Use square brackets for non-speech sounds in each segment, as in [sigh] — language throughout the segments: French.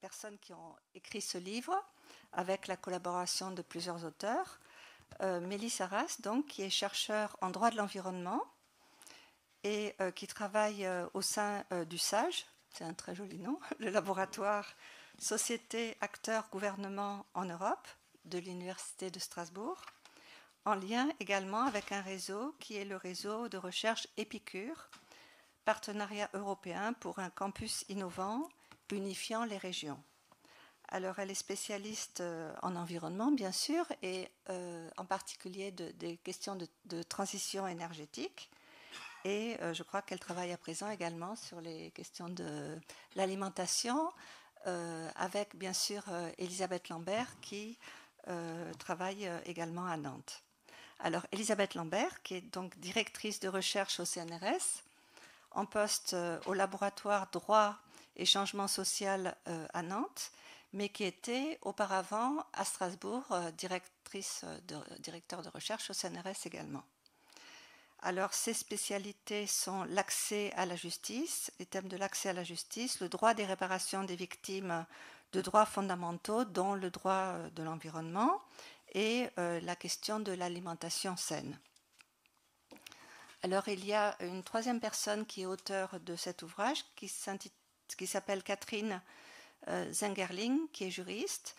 personnes qui ont écrit ce livre, avec la collaboration de plusieurs auteurs. Euh, Saras, donc, qui est chercheur en droit de l'environnement et euh, qui travaille euh, au sein euh, du SAGE, c'est un très joli nom, [laughs] le laboratoire Société, Acteurs, Gouvernement en Europe de l'Université de Strasbourg, en lien également avec un réseau qui est le réseau de recherche Épicure, partenariat européen pour un campus innovant unifiant les régions. Alors, elle est spécialiste euh, en environnement, bien sûr, et euh, en particulier des questions de, transition énergétique. Et euh, je crois qu'elle travaille à présent également sur les questions de l'alimentation, avec bien sûr Elisabeth Lambert qui travaille également à Nantes. Alors, Elisabeth Lambert, qui est donc directrice de recherche au CNRS, en poste au laboratoire droit et changement social euh, à Nantes, mais qui était auparavant à Strasbourg euh, directrice euh, de, directeur de recherche au CNRS également. Alors, ses spécialités sont l'accès à la justice, les thèmes de l'accès à la justice, le droit des réparations des victimes de droits fondamentaux, dont le droit de l'environnement, et la question de l'alimentation saine. Alors, il y a une troisième personne qui est auteur de cet ouvrage qui s'intitule qui s'appelle Catherine euh, Zengerling, qui est juriste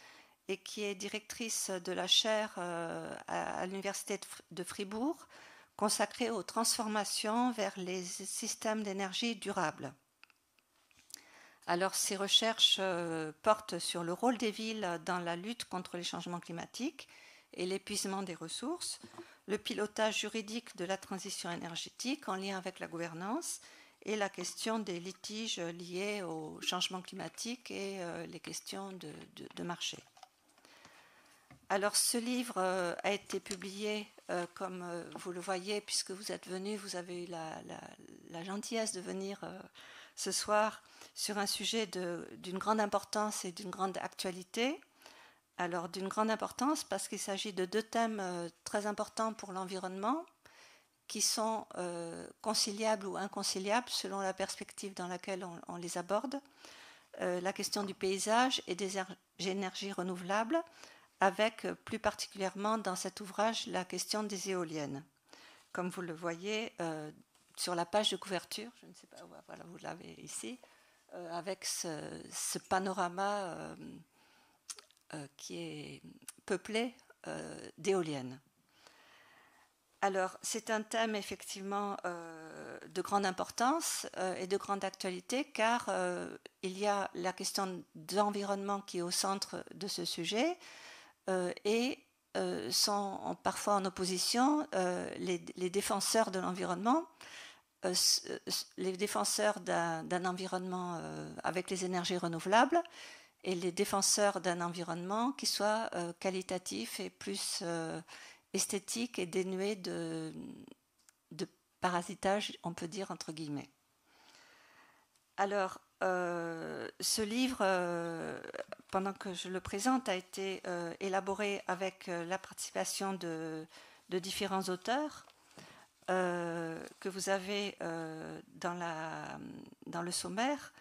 et qui est directrice de la chaire euh, à l'Université de Fribourg consacrée aux transformations vers les systèmes d'énergie durables. Alors ces recherches euh, portent sur le rôle des villes dans la lutte contre les changements climatiques et l'épuisement des ressources, le pilotage juridique de la transition énergétique en lien avec la gouvernance, et la question des litiges liés au changement climatique et euh, les questions de, marché. Alors ce livre euh, a été publié, euh, comme vous le voyez, puisque vous êtes venu, vous avez eu la gentillesse de venir ce soir sur un sujet d'une grande importance et d'une grande actualité. Alors d'une grande importance parce qu'il s'agit de deux thèmes très importants pour l'environnement qui sont euh, conciliables ou inconciliables selon la perspective dans laquelle on, les aborde, euh, la question du paysage et des er-, énergies renouvelables, avec euh, plus particulièrement dans cet ouvrage la question des éoliennes. Comme vous le voyez sur la page de couverture, je ne sais pas, voilà, vous l'avez ici, avec ce panorama qui est peuplé d'éoliennes. Alors, c'est un thème effectivement euh, de grande importance euh, et de grande actualité car euh, il y a la question de l'environnement qui est au centre de ce sujet et sont parfois en opposition les, défenseurs de l'environnement, les défenseurs d'un environnement avec les énergies renouvelables et les défenseurs d'un environnement qui soit qualitatif et plus esthétique et dénué de, de parasitage, on peut dire entre guillemets. Alors, euh, ce livre, euh, pendant que je le présente, a été euh, élaboré avec la participation de, de différents auteurs que vous avez dans, la, dans, le sommaire.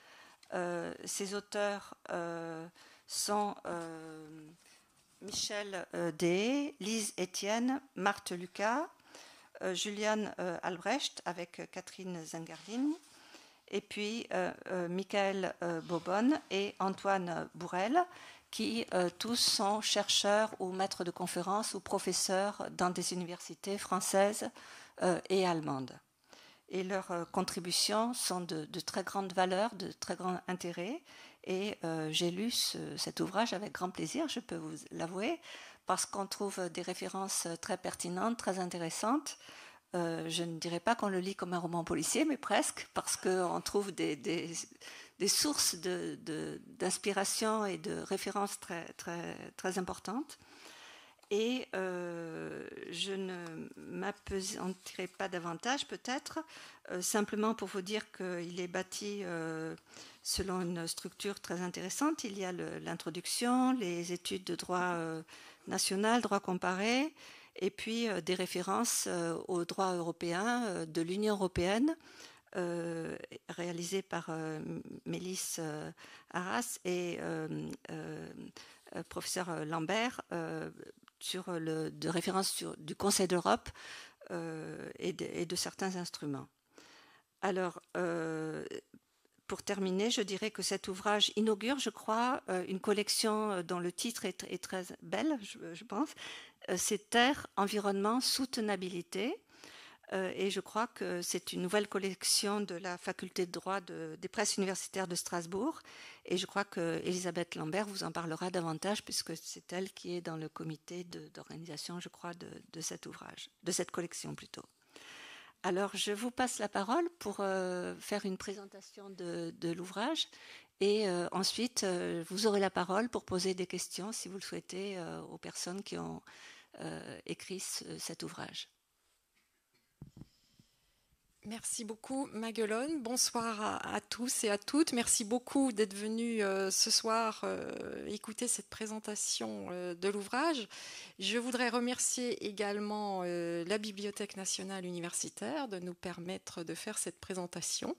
ces auteurs sont Michel euh, D, Lise Etienne, Marthe Lucas, euh, Juliane euh, Albrecht avec Catherine Zengardine, et puis Michael Bobonne et Antoine Bourrel, qui tous sont chercheurs ou maîtres de conférences ou professeurs dans des universités françaises et allemandes. Et leurs contributions sont de, de très grande valeur, de très grand intérêt. Et euh, j'ai lu cet ouvrage avec grand plaisir, je peux vous l'avouer, parce qu'on trouve des références très pertinentes, très intéressantes. Euh, je ne dirais pas qu'on le lit comme un roman policier, mais presque, parce qu'on trouve des, sources d'inspiration de, et de références très, très, très importantes. Et euh, je ne m'apesantirai pas davantage, peut-être, simplement pour vous dire qu'il est bâti selon une structure très intéressante. Il y a l'introduction, les études de droit euh, national, droit comparé, et puis euh, des références euh, au droit européen de l'Union européenne, réalisées par Mélisse Arras et professeur Lambert, sur le, de référence sur, du Conseil d'Europe et, de, et, de certains instruments. Alors, pour terminer, je dirais que cet ouvrage inaugure, je crois, euh, une collection euh, dont le titre est, très belle, je, pense. Euh, c'est Terre, Environnement, Soutenabilité. Et je crois que c'est une nouvelle collection de la faculté de droit des presses universitaires de Strasbourg. Et je crois que Elisabeth Lambert vous en parlera davantage puisque c'est elle qui est dans le comité d'organisation, je crois, de, de cet ouvrage, de cette collection plutôt. Alors, je vous passe la parole pour euh, faire une présentation de, l'ouvrage et euh, ensuite, euh, vous aurez la parole pour poser des questions, si vous le souhaitez, aux personnes qui ont écrit cet ouvrage. Merci beaucoup, Maguelone. Bonsoir à, tous et à toutes. Merci beaucoup d'être venus euh, ce soir euh, écouter cette présentation euh, de l'ouvrage. Je voudrais remercier également la Bibliothèque nationale universitaire de nous permettre de faire cette présentation.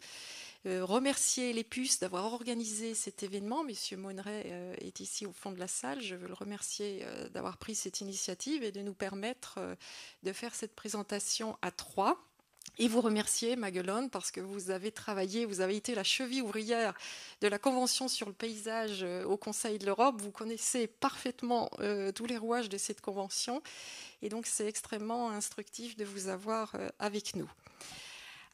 remercier les puces d'avoir organisé cet événement. Monsieur Moneret est ici au fond de la salle. Je veux le remercier d'avoir pris cette initiative et de nous permettre de faire cette présentation à trois et vous remercier, Maguelone, parce que vous avez travaillé, vous avez été la cheville ouvrière de la Convention sur le paysage euh, au Conseil de l'Europe. Vous connaissez parfaitement euh, tous les rouages de cette convention. Et donc, c'est extrêmement instructif de vous avoir euh, avec nous.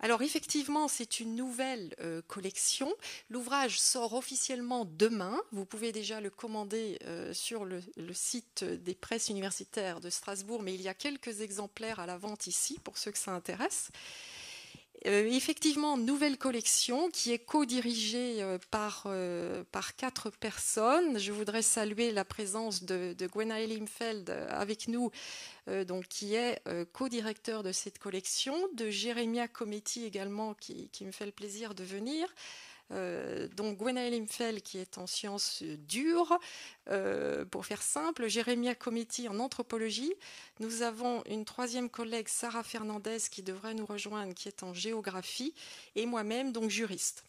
Alors effectivement, c'est une nouvelle euh, collection. L'ouvrage sort officiellement demain. Vous pouvez déjà le commander euh, sur le, site des presses universitaires de Strasbourg, mais il y a quelques exemplaires à la vente ici pour ceux que ça intéresse. Euh, effectivement, nouvelle collection qui est co-dirigée euh, euh, par, quatre personnes. Je voudrais saluer la présence de, de Gwena Imfeld avec nous, donc, qui est co-directeur de cette collection, de Jérémia Cometti également, qui, qui, me fait le plaisir de venir, euh, donc Gwenaël Imfel qui est en sciences euh, dures, euh, pour faire simple, Jérémia Cometti en anthropologie. Nous avons une troisième collègue, Sarah Fernandez, qui devrait nous rejoindre, qui est en géographie, et moi-même, donc juriste.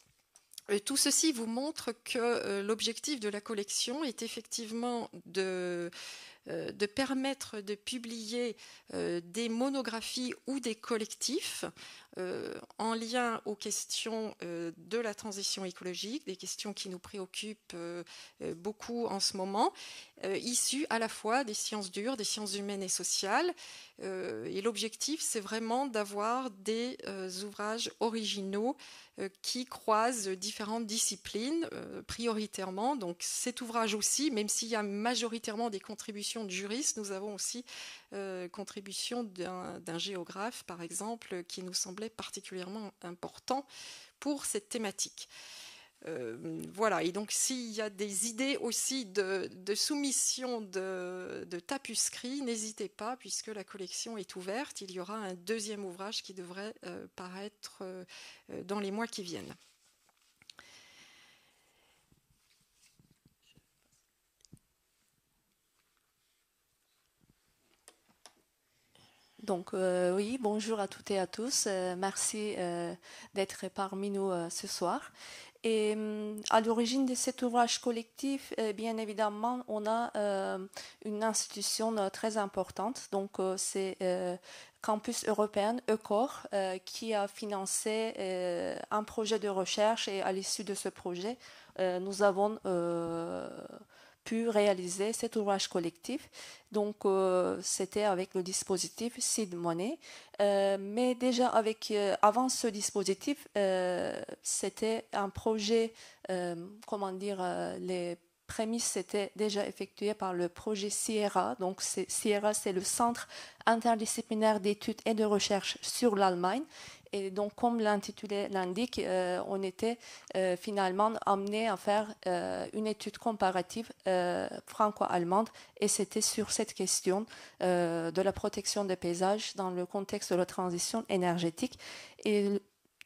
Tout ceci vous montre que l'objectif de la collection est effectivement de euh, de permettre de publier euh, des monographies ou des collectifs euh, en lien aux questions de la transition écologique, des questions qui nous préoccupent beaucoup en ce moment, euh, issus à la fois des sciences dures, des sciences humaines et sociales. Euh, et l'objectif, c'est vraiment d'avoir des euh, ouvrages originaux qui croisent différentes disciplines, prioritairement. Donc cet ouvrage aussi, même s'il y a majoritairement des contributions de juristes, nous avons aussi contribution d'un géographe, par exemple, qui nous semblait particulièrement important pour cette thématique. Euh, voilà, et donc s'il y a des idées aussi de, soumission de, de tapuscrits, n'hésitez pas, puisque la collection est ouverte. Il y aura un deuxième ouvrage qui devrait euh, paraître euh, dans les mois qui viennent. Donc oui, bonjour à toutes et à tous. merci d'être parmi nous ce soir. Et euh, à l'origine de cet ouvrage collectif, eh bien évidemment, on a euh, une institution euh, très importante, donc c'est Campus européen, ECOR, qui a financé un projet de recherche et à l'issue de ce projet, nous avons pu réaliser cet ouvrage collectif. Donc, euh, c'était avec le dispositif Seed Money. Euh, mais déjà, avec, euh, avant ce dispositif, c'était un projet, comment dire, les prémices c'était déjà effectuées par le projet Sierra. Donc Sierra, c'est le Centre interdisciplinaire d'études et de recherche sur l'Allemagne. Et donc, comme l'intitulé l'indique, euh, on était euh, finalement amené à faire euh, une étude comparative franco-allemande, et c'était sur cette question de la protection des paysages dans le contexte de la transition énergétique. Et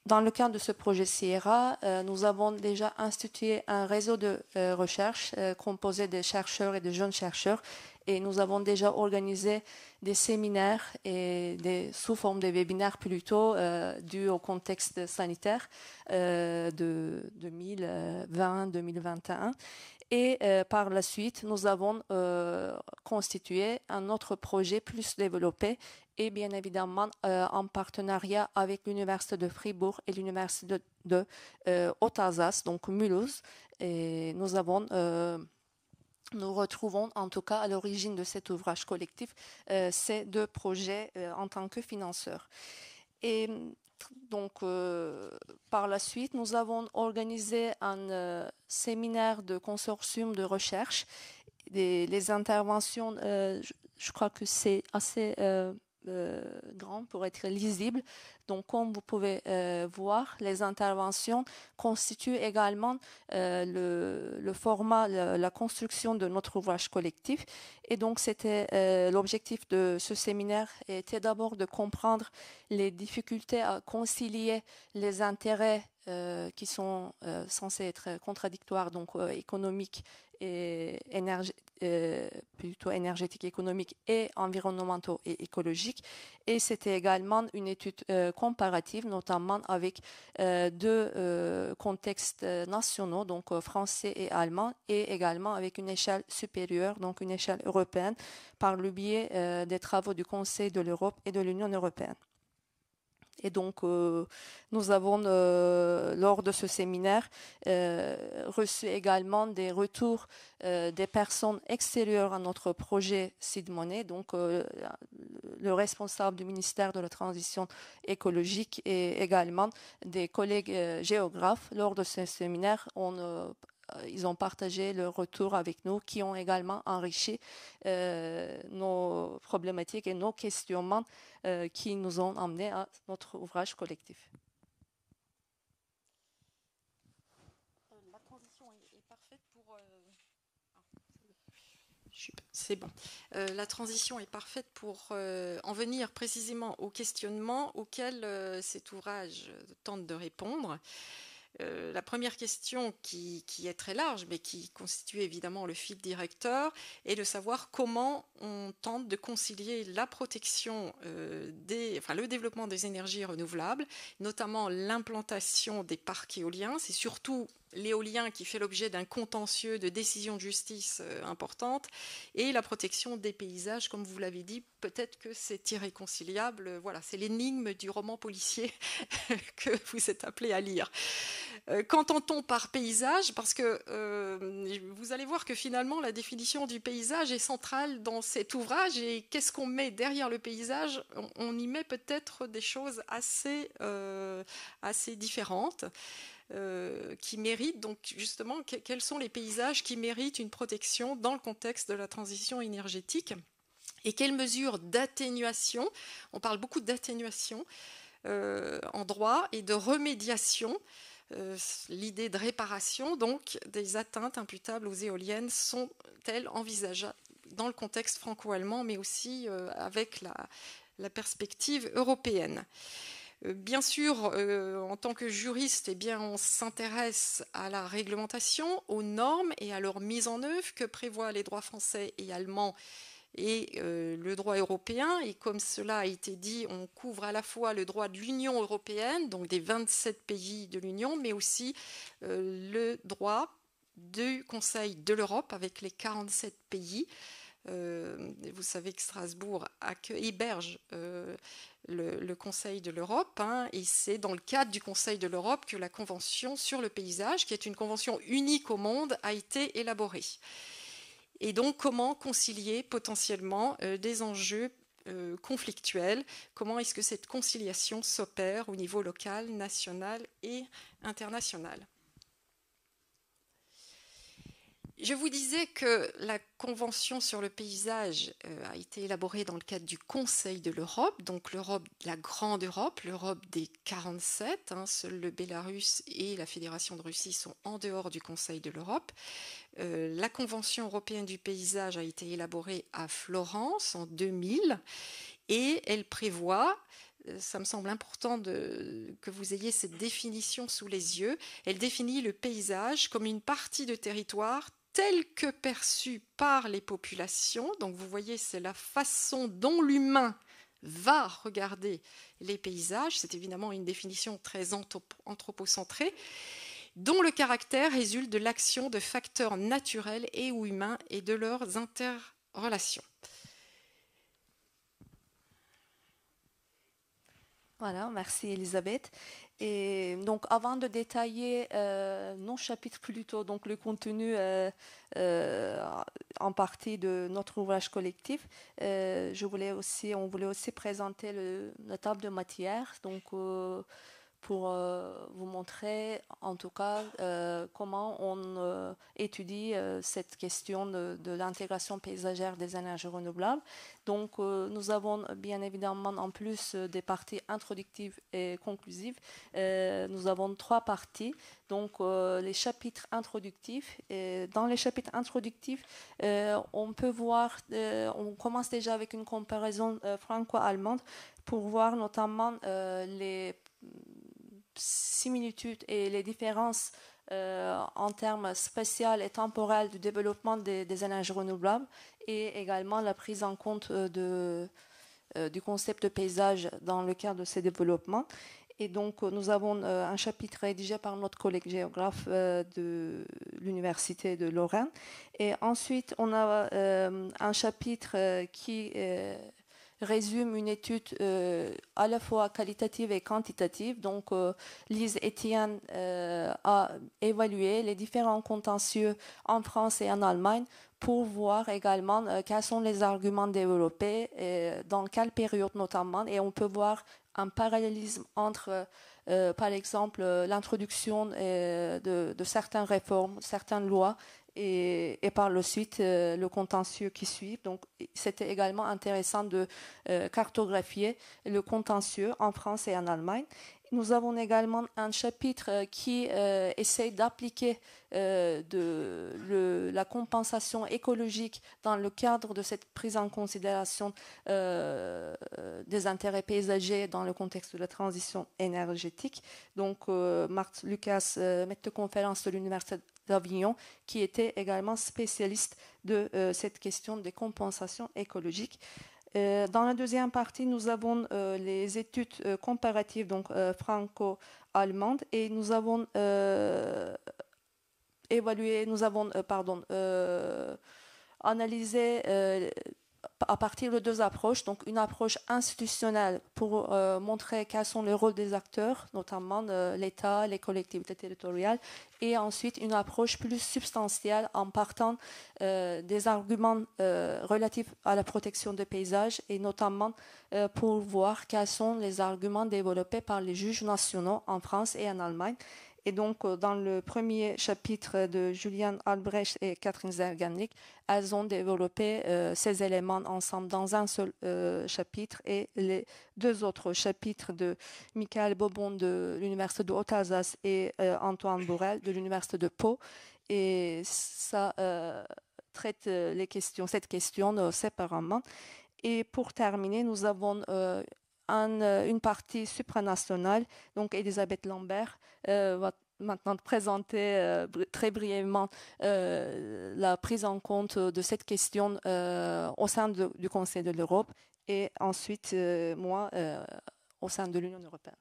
dans le cadre de ce projet Sierra, nous avons déjà institué un réseau de recherche composé de chercheurs et de jeunes chercheurs et nous avons déjà organisé des séminaires et des, sous forme de webinaires plutôt euh, dus au contexte sanitaire euh, de 2020-2021. Et euh, par la suite, nous avons euh, constitué un autre projet plus développé et bien évidemment en partenariat avec l'Université de Fribourg et l'Université de, de donc Mulhouse. Et nous avons nous retrouvons en tout cas à l'origine de cet ouvrage collectif euh, ces deux projets euh, en tant que financeurs. Et donc, euh, par la suite, nous avons organisé un séminaire de consortium de recherche. les interventions, je, crois que c'est assez euh, grand pour être lisible. Donc, comme vous pouvez euh, voir, les interventions constituent également euh, le, format, la, construction de notre ouvrage collectif. Et donc, c'était l'objectif de ce séminaire était d'abord de comprendre les difficultés à concilier les intérêts qui sont censés être contradictoires, donc économiques et énerg euh, plutôt énergétiques, économiques et environnementaux et écologiques. Et c'était également une étude euh, comparative, notamment avec euh, deux contextes nationaux, donc français et allemand, et également avec une échelle supérieure, donc une échelle européenne, par le biais des travaux du Conseil de l'Europe et de l'Union européenne. Et donc, euh, nous avons, euh, lors de ce séminaire, euh, reçu également des retours des personnes extérieures à notre projet SIDMONET, donc le responsable du ministère de la Transition écologique et également des collègues géographes. Lors de ce séminaire, on euh, ils ont partagé leur retour avec nous, qui ont également enrichi euh, nos problématiques et nos questionnements euh, qui nous ont amenés à notre ouvrage collectif. La transition est, parfaite pour. C'est bon. la transition est parfaite pour en venir précisément aux questionnements auxquels cet ouvrage tente de répondre. Euh, la première question qui, est très large, mais qui constitue évidemment le fil directeur, est de savoir comment on tente de concilier la protection euh, des, enfin, le développement des énergies renouvelables, notamment l'implantation des parcs éoliens. C'est surtout l'éolien qui fait l'objet d'un contentieux de décision de justice euh, importante, et la protection des paysages, comme vous l'avez dit, peut-être que c'est irréconciliable. Euh, voilà, c'est l'énigme du roman policier [laughs] que vous êtes appelé à lire. Euh, qu'entend-on par paysage Parce que vous allez voir que finalement la définition du paysage est centrale dans cet ouvrage et qu'est-ce qu'on met derrière le paysage on, y met peut-être des choses assez, assez différentes. Euh, qui méritent, donc justement, quels sont les paysages qui méritent une protection dans le contexte de la transition énergétique et quelles mesures d'atténuation, on parle beaucoup d'atténuation euh, en droit et de remédiation euh, l'idée de réparation, donc des atteintes imputables aux éoliennes, sont-elles envisageables dans le contexte franco-allemand, mais aussi avec la, la, perspective européenne euh, bien sûr, euh, en tant que juriste, eh bien, on s'intéresse à la réglementation, aux normes et à leur mise en œuvre que prévoient les droits français et allemands et euh, le droit européen. Et comme cela a été dit, on couvre à la fois le droit de l'Union européenne, donc des 27 pays de l'Union, mais aussi le droit du Conseil de l'Europe avec les 47 pays. Euh, vous savez que Strasbourg héberge euh, le, Conseil de l'Europe, hein, et c'est dans le cadre du Conseil de l'Europe que la Convention sur le paysage, qui est une convention unique au monde, a été élaborée. Et donc, comment concilier potentiellement euh, des enjeux conflictuels Comment est-ce que cette conciliation s'opère au niveau local, national et international je vous disais que la Convention sur le paysage euh, a été élaborée dans le cadre du Conseil de l'Europe, donc l'Europe, la grande Europe, l'Europe des 47. Hein, seul le Bélarus et la Fédération de Russie sont en dehors du Conseil de l'Europe. Euh, la Convention européenne du paysage a été élaborée à Florence en 2000 et elle prévoit euh, ça me semble important de, que vous ayez cette définition sous les yeux. Elle définit le paysage comme une partie de territoire tel que perçu par les populations. Donc vous voyez, c'est la façon dont l'humain va regarder les paysages. C'est évidemment une définition très anthropocentrée dont le caractère résulte de l'action de facteurs naturels et ou humains et de leurs interrelations. Voilà, merci Elisabeth. Et donc, avant de détailler euh, nos chapitres plutôt, donc le contenu euh, euh, en partie de notre ouvrage collectif, je voulais aussi, on voulait aussi présenter la table de matière. Donc, pour euh, vous montrer en tout cas euh, comment on euh, étudie cette question de, l'intégration paysagère des énergies renouvelables. Donc nous avons bien évidemment en plus des parties introductives et conclusives, nous avons trois parties. Donc les chapitres introductifs. Et dans les chapitres introductifs, on peut voir, on commence déjà avec une comparaison franco-allemande pour voir notamment les similitudes et les différences euh, en termes spatial et temporel du développement des, énergies renouvelables et également la prise en compte euh, de, euh, du concept de paysage dans le cadre de ces développements. Et donc, nous avons un chapitre rédigé par notre collègue géographe de l'Université de Lorraine. Et ensuite, on a un chapitre qui résume une étude euh, à la fois qualitative et quantitative. Donc, euh, Lise Etienne euh, a évalué les différents contentieux en France et en Allemagne pour voir également quels sont les arguments développés, et dans quelle période notamment, et on peut voir un parallélisme entre, par exemple, l'introduction de, de, certaines réformes, certaines lois et, par la suite euh, le contentieux qui suit. Donc c'était également intéressant de euh, cartographier le contentieux en France et en Allemagne. Nous avons également un chapitre euh, qui essaye d'appliquer la compensation écologique dans le cadre de cette prise en considération des intérêts paysagers dans le contexte de la transition énergétique. Donc, Marc Lucas, maître de conférence de l'Université d'Avignon, qui était également spécialiste de euh, cette question des compensations écologiques. Euh, dans la deuxième partie, nous avons euh, les études comparatives donc franco-allemandes et nous avons évalué, nous avons pardon, analysé à partir de deux approches. Donc, une approche institutionnelle pour euh, montrer quels sont les rôles des acteurs, notamment euh, l'État, les collectivités territoriales, et ensuite une approche plus substantielle en partant euh, des arguments relatifs à la protection des paysages et notamment pour voir quels sont les arguments développés par les juges nationaux en France et en Allemagne et donc, euh, dans le premier chapitre de Julian Albrecht et Catherine Zerganic, elles ont développé euh, ces éléments ensemble dans un seul euh, chapitre. Et les deux autres chapitres de Michael Bobon de l'Université de haute et Antoine Borel de l'Université de Pau. Et ça traite les questions, cette question séparément. Et pour terminer, nous avons une partie supranationale, donc Elisabeth Lambert, euh, va maintenant présenter euh, très brièvement euh, la prise en compte de cette question au sein du Conseil de l'Europe et ensuite moi au sein de l'Union européenne.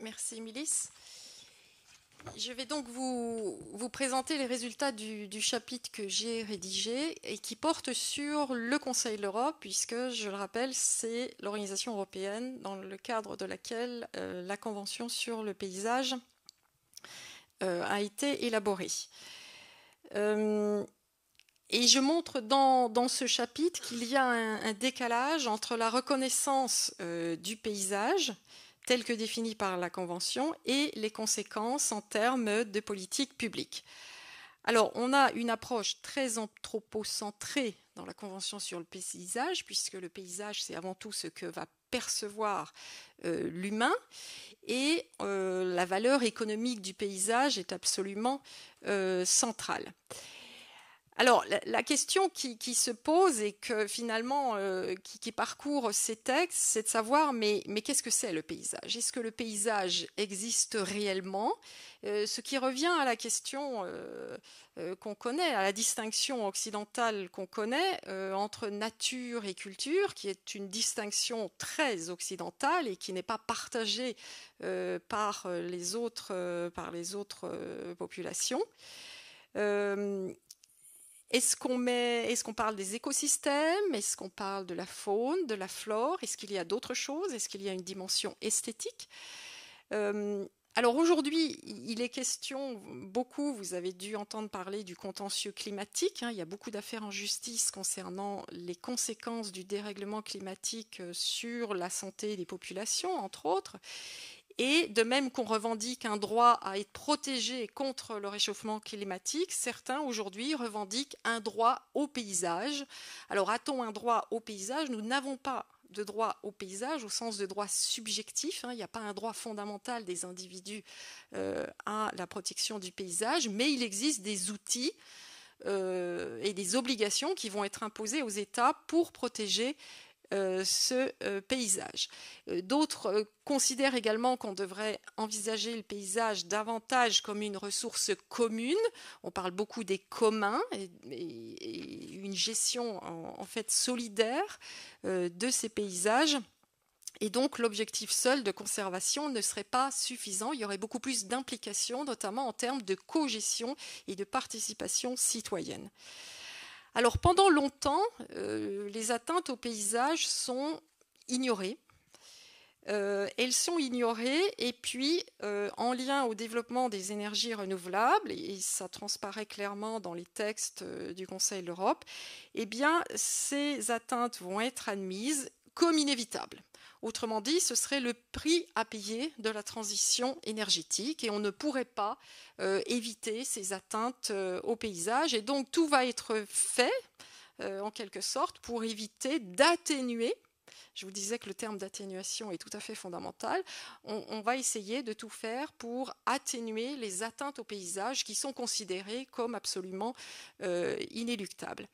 Merci, Milice. Je vais donc vous, présenter les résultats du, chapitre que j'ai rédigé et qui porte sur le Conseil de l'Europe, puisque, je le rappelle, c'est l'organisation européenne dans le cadre de laquelle euh, la Convention sur le paysage euh, a été élaborée. Euh, et je montre dans, ce chapitre qu'il y a un, décalage entre la reconnaissance du paysage, telles que définies par la Convention et les conséquences en termes de politique publique. Alors, on a une approche très anthropocentrée dans la Convention sur le paysage, puisque le paysage, c'est avant tout ce que va percevoir euh, l'humain, et euh, la valeur économique du paysage est absolument euh, centrale. Alors, la, question qui, se pose et que finalement, euh, qui, parcourt ces textes, c'est de savoir, mais, qu'est-ce que c'est le paysage Est-ce que le paysage existe réellement euh, Ce qui revient à la question euh, qu'on connaît, à la distinction occidentale qu'on connaît entre nature et culture, qui est une distinction très occidentale et qui n'est pas partagée par les autres, populations. Est-ce qu'on est parle des écosystèmes Est-ce qu'on parle de la faune, de la flore Est-ce qu'il y a d'autres choses Est-ce qu'il y a une dimension esthétique euh, alors aujourd'hui, il est question beaucoup, vous avez dû entendre parler du contentieux climatique. Hein. il y a beaucoup d'affaires en justice concernant les conséquences du dérèglement climatique euh, sur la santé des populations, entre autres. Et de même qu'on revendique un droit à être protégé contre le réchauffement climatique, certains aujourd'hui revendiquent un droit au paysage. Alors a-t-on un droit au paysage Nous n'avons pas de droit au paysage au sens de droit subjectif. Hein. Il n'y a pas un droit fondamental des individus euh, à la protection du paysage, mais il existe des outils euh, et des obligations qui vont être imposées aux États pour protéger euh, ce euh, paysage. Euh, d'autres considèrent également qu'on devrait envisager le paysage davantage comme une ressource commune. On parle beaucoup des communs et, une gestion en, fait solidaire de ces paysages. Et donc l'objectif seul de conservation ne serait pas suffisant. Il y aurait beaucoup plus d'implications, notamment en termes de co-gestion et de participation citoyenne. Alors pendant longtemps, euh, les atteintes au paysage sont ignorées. Euh, elles sont ignorées et puis euh, en lien au développement des énergies renouvelables, et ça transparaît clairement dans les textes du Conseil de l'Europe, eh bien ces atteintes vont être admises comme inévitable. Autrement dit, ce serait le prix à payer de la transition énergétique et on ne pourrait pas euh, éviter ces atteintes euh, au paysage. Et donc tout va être fait, euh, en quelque sorte, pour éviter d'atténuer. Je vous disais que le terme d'atténuation est tout à fait fondamental. On, on va essayer de tout faire pour atténuer les atteintes au paysage qui sont considérées comme absolument inéluctables.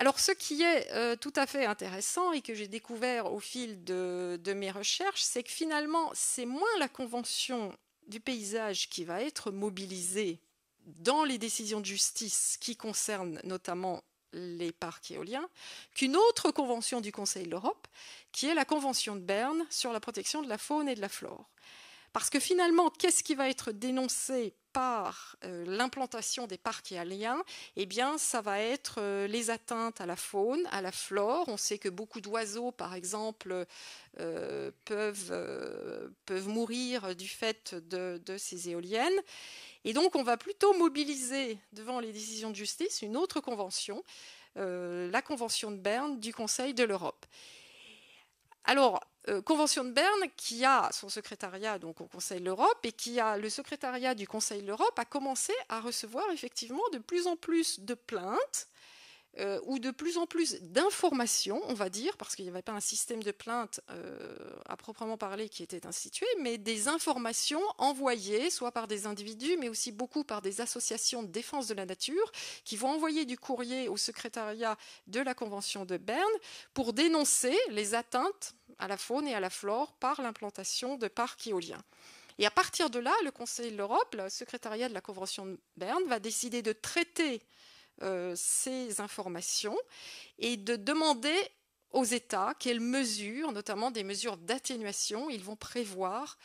Alors ce qui est euh, tout à fait intéressant et que j'ai découvert au fil de mes recherches, c'est que finalement, c'est moins la Convention du paysage qui va être mobilisée dans les décisions de justice qui concernent notamment les parcs éoliens, qu'une autre convention du Conseil de l'Europe, qui est la Convention de Berne sur la protection de la faune et de la flore. Parce que finalement, qu'est-ce qui va être dénoncé par euh, l'implantation des parcs éoliens eh bien, ça va être euh, les atteintes à la faune, à la flore. On sait que beaucoup d'oiseaux, par exemple, euh, peuvent, peuvent mourir du fait de, de ces éoliennes. Et donc, on va plutôt mobiliser devant les décisions de justice une autre convention, la Convention de Berne du Conseil de l'Europe. Alors, euh, convention de Berne qui a son secrétariat donc au Conseil de l'Europe et qui a le secrétariat du Conseil de l'Europe a commencé à recevoir effectivement de plus en plus de plaintes euh, ou de plus en plus d'informations, on va dire, parce qu'il n'y avait pas un système de plainte euh, à proprement parler qui était institué, mais des informations envoyées, soit par des individus, mais aussi beaucoup par des associations de défense de la nature, qui vont envoyer du courrier au secrétariat de la Convention de Berne pour dénoncer les atteintes à la faune et à la flore par l'implantation de parcs éoliens. Et à partir de là, le Conseil de l'Europe, le secrétariat de la Convention de Berne, va décider de traiter euh, ces informations et de demander aux États quelles mesures, notamment des mesures d'atténuation, ils vont prévoir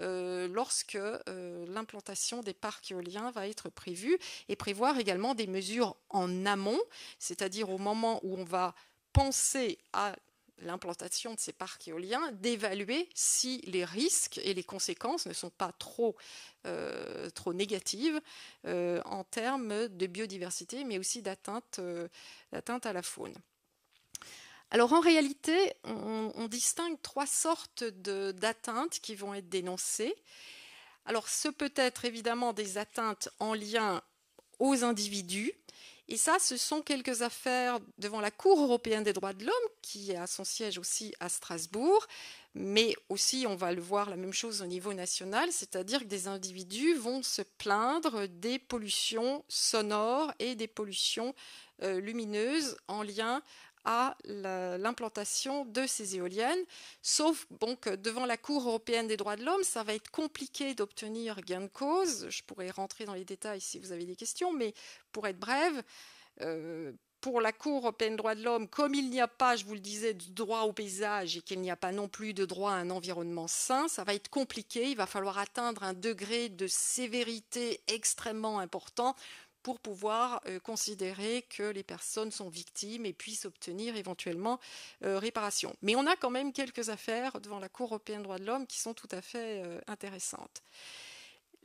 euh, lorsque euh, l'implantation des parcs éoliens va être prévue et prévoir également des mesures en amont, c'est-à-dire au moment où on va penser à l'implantation de ces parcs éoliens, d'évaluer si les risques et les conséquences ne sont pas trop, euh, trop négatives euh, en termes de biodiversité, mais aussi euh, d'atteinte, à la faune. Alors en réalité, on, on distingue trois sortes d'atteintes qui vont être dénoncées. Alors ce peut être évidemment des atteintes en lien aux individus, et ça, ce sont quelques affaires devant la Cour européenne des droits de l'homme, qui a son siège aussi à Strasbourg, mais aussi, on va le voir, la même chose au niveau national, c'est-à-dire que des individus vont se plaindre des pollutions sonores et des pollutions euh, lumineuses en lien à l'implantation de ces éoliennes. Sauf que devant la Cour européenne des droits de l'homme, ça va être compliqué d'obtenir gain de cause. Je pourrais rentrer dans les détails si vous avez des questions, mais pour être brève, euh, pour la Cour européenne des droits de l'homme, comme il n'y a pas, je vous le disais, de droit au paysage et qu'il n'y a pas non plus de droit à un environnement sain, ça va être compliqué. Il va falloir atteindre un degré de sévérité extrêmement important pour pouvoir euh, considérer que les personnes sont victimes et puissent obtenir éventuellement euh, réparation. Mais on a quand même quelques affaires devant la Cour européenne des droits de l'homme qui sont tout à fait euh, intéressantes.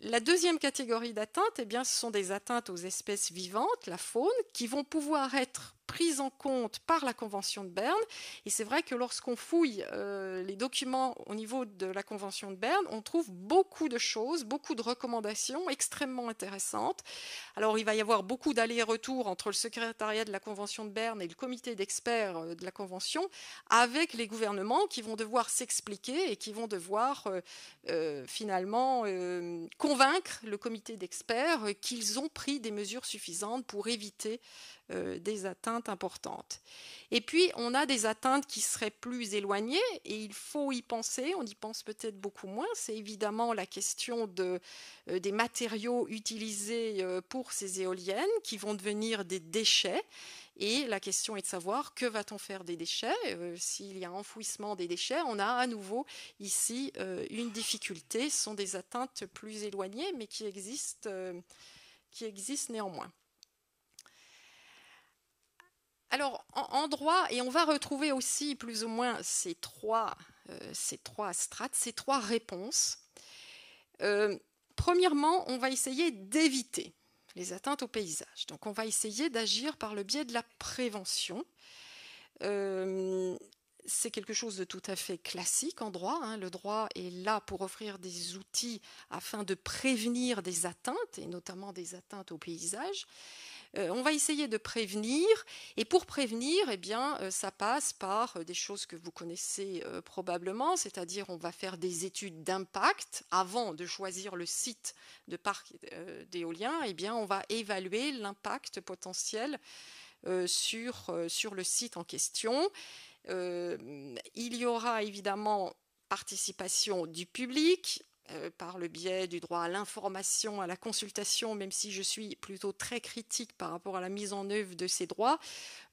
La deuxième catégorie d'atteintes, eh bien, ce sont des atteintes aux espèces vivantes, la faune, qui vont pouvoir être prise en compte par la Convention de Berne. Et c'est vrai que lorsqu'on fouille euh, les documents au niveau de la Convention de Berne, on trouve beaucoup de choses, beaucoup de recommandations extrêmement intéressantes. Alors il va y avoir beaucoup d'allers-retours entre le secrétariat de la Convention de Berne et le comité d'experts euh, de la Convention, avec les gouvernements qui vont devoir s'expliquer et qui vont devoir euh, finalement convaincre le comité d'experts qu'ils ont pris des mesures suffisantes pour éviter euh, des atteintes importantes. Et puis, on a des atteintes qui seraient plus éloignées, et il faut y penser, on y pense peut-être beaucoup moins. C'est évidemment la question euh, des matériaux utilisés euh, pour ces éoliennes qui vont devenir des déchets. Et la question est de savoir que va-t-on faire des déchets S'il y a enfouissement des déchets, on a à nouveau ici une difficulté. Ce sont des atteintes plus éloignées, mais qui existent, qui existent néanmoins alors, en, droit, et on va retrouver aussi plus ou moins ces trois, euh, ces trois strates, ces trois réponses. Euh, premièrement, on va essayer d'éviter les atteintes au paysage. Donc, on va essayer d'agir par le biais de la prévention. Euh, c'est quelque chose de tout à fait classique en droit. Hein. Le droit est là pour offrir des outils afin de prévenir des atteintes, et notamment des atteintes au paysage. Euh, on va essayer de prévenir. Et pour prévenir, eh bien, euh, ça passe par euh, des choses que vous connaissez probablement, c'est-à-dire on va faire des études d'impact avant de choisir le site de parc d'éolien. Eh bien, on va évaluer l'impact potentiel sur, sur le site en question. il y aura évidemment participation du public, euh, par le biais du droit à l'information, à la consultation, même si je suis plutôt très critique par rapport à la mise en œuvre de ces droits,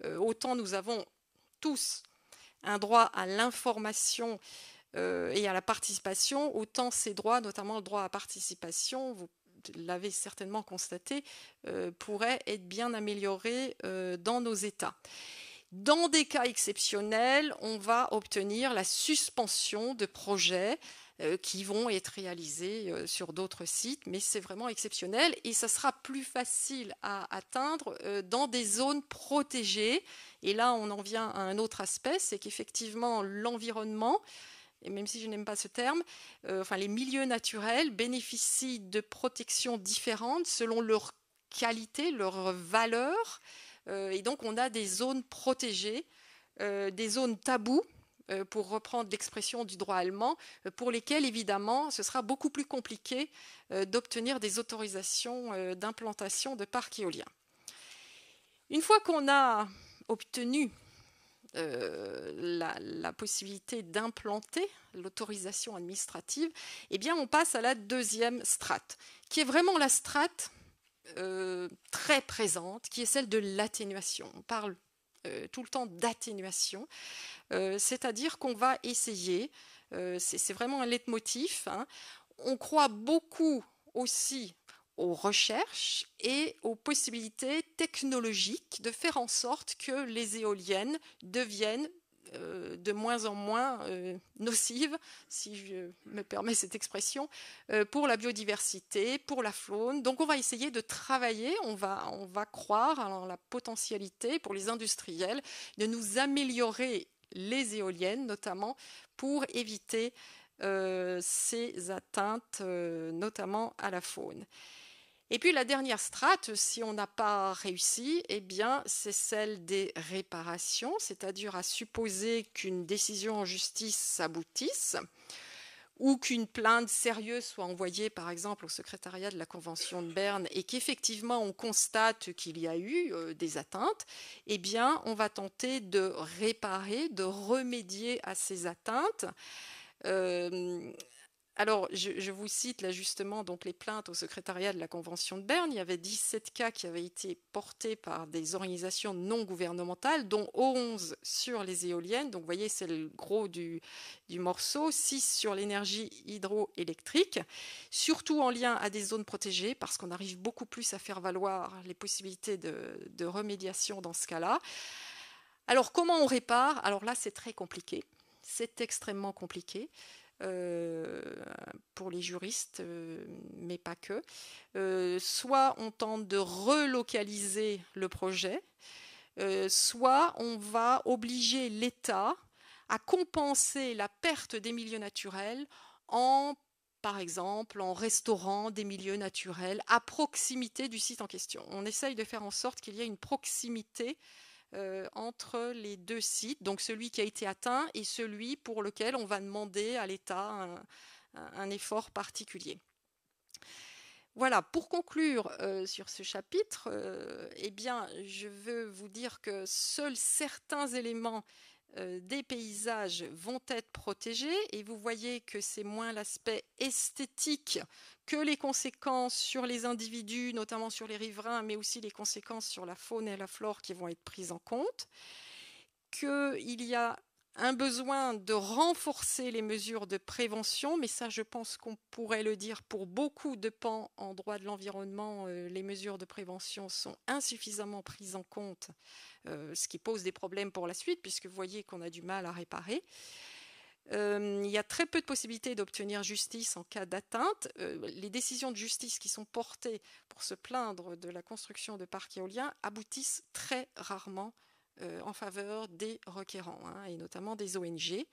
euh, autant nous avons tous un droit à l'information euh, et à la participation, autant ces droits, notamment le droit à participation, vous l'avez certainement constaté, pourraient être bien améliorés dans nos États. Dans des cas exceptionnels, on va obtenir la suspension de projets euh, qui vont être réalisées euh, sur d'autres sites, mais c'est vraiment exceptionnel et ça sera plus facile à atteindre euh, dans des zones protégées. Et là, on en vient à un autre aspect, c'est qu'effectivement, l'environnement, et même si je n'aime pas ce terme, enfin, les milieux naturels bénéficient de protections différentes selon leur qualité, leur valeur. et donc, on a des zones protégées, des zones taboues euh, pour reprendre l'expression du droit allemand, euh, pour lesquels évidemment ce sera beaucoup plus compliqué euh, d'obtenir des autorisations d'implantation de parcs éoliens. Une fois qu'on a obtenu la, possibilité d'implanter l'autorisation administrative, eh bien, on passe à la deuxième strate, qui est vraiment la strate très présente, qui est celle de l'atténuation. On parle euh, tout le temps d'atténuation, euh, c'est-à-dire qu'on va essayer, euh, c'est vraiment un leitmotiv, hein. on croit beaucoup aussi aux recherches et aux possibilités technologiques de faire en sorte que les éoliennes deviennent euh, de moins en moins euh, nocives, nocive, si je me permets cette expression, euh, pour la biodiversité, pour la faune. Donc on va essayer de travailler, on va, on va croire à la potentialité pour les industriels de nous améliorer les éoliennes notamment pour éviter ces atteintes notamment à la faune. Et puis la dernière strate, si on n'a pas réussi, eh bien c'est celle des réparations, c'est-à-dire à supposer qu'une décision en justice aboutisse, ou qu'une plainte sérieuse soit envoyée par exemple au secrétariat de la Convention de Berne et qu'effectivement on constate qu'il y a eu euh, des atteintes, eh bien on va tenter de réparer, de remédier à ces atteintes. Euh, alors, je, vous cite là justement donc les plaintes au secrétariat de la Convention de Berne. Il y avait 17 cas qui avaient été portés par des organisations non gouvernementales, dont 11 sur les éoliennes. Donc, vous voyez, c'est le gros du, morceau. 6 sur l'énergie hydroélectrique, surtout en lien à des zones protégées, parce qu'on arrive beaucoup plus à faire valoir les possibilités de, de remédiation dans ce cas-là. Alors, comment on répare Alors là, c'est très compliqué. C'est extrêmement compliqué. Euh, pour les juristes, euh, mais pas que. Euh, soit on tente de relocaliser le projet, soit on va obliger l'État à compenser la perte des milieux naturels en par exemple, en restaurant des milieux naturels à proximité du site en question. On essaye de faire en sorte qu'il y ait une proximité euh, entre les deux sites, donc celui qui a été atteint et celui pour lequel on va demander à l'État un, effort particulier. Voilà, pour conclure euh, sur ce chapitre, euh, eh bien, je veux vous dire que seuls certains éléments euh, des paysages vont être protégés et vous voyez que c'est moins l'aspect esthétique que les conséquences sur les individus, notamment sur les riverains, mais aussi les conséquences sur la faune et la flore qui vont être prises en compte, qu'il y a un besoin de renforcer les mesures de prévention, mais ça je pense qu'on pourrait le dire pour beaucoup de pans en droit de l'environnement, euh, les mesures de prévention sont insuffisamment prises en compte, euh, ce qui pose des problèmes pour la suite, puisque vous voyez qu'on a du mal à réparer. Euh, il y a très peu de possibilités d'obtenir justice en cas d'atteinte. les décisions de justice qui sont portées pour se plaindre de la construction de parcs éoliens aboutissent très rarement euh, en faveur des requérants, hein, et notamment des ONG. Il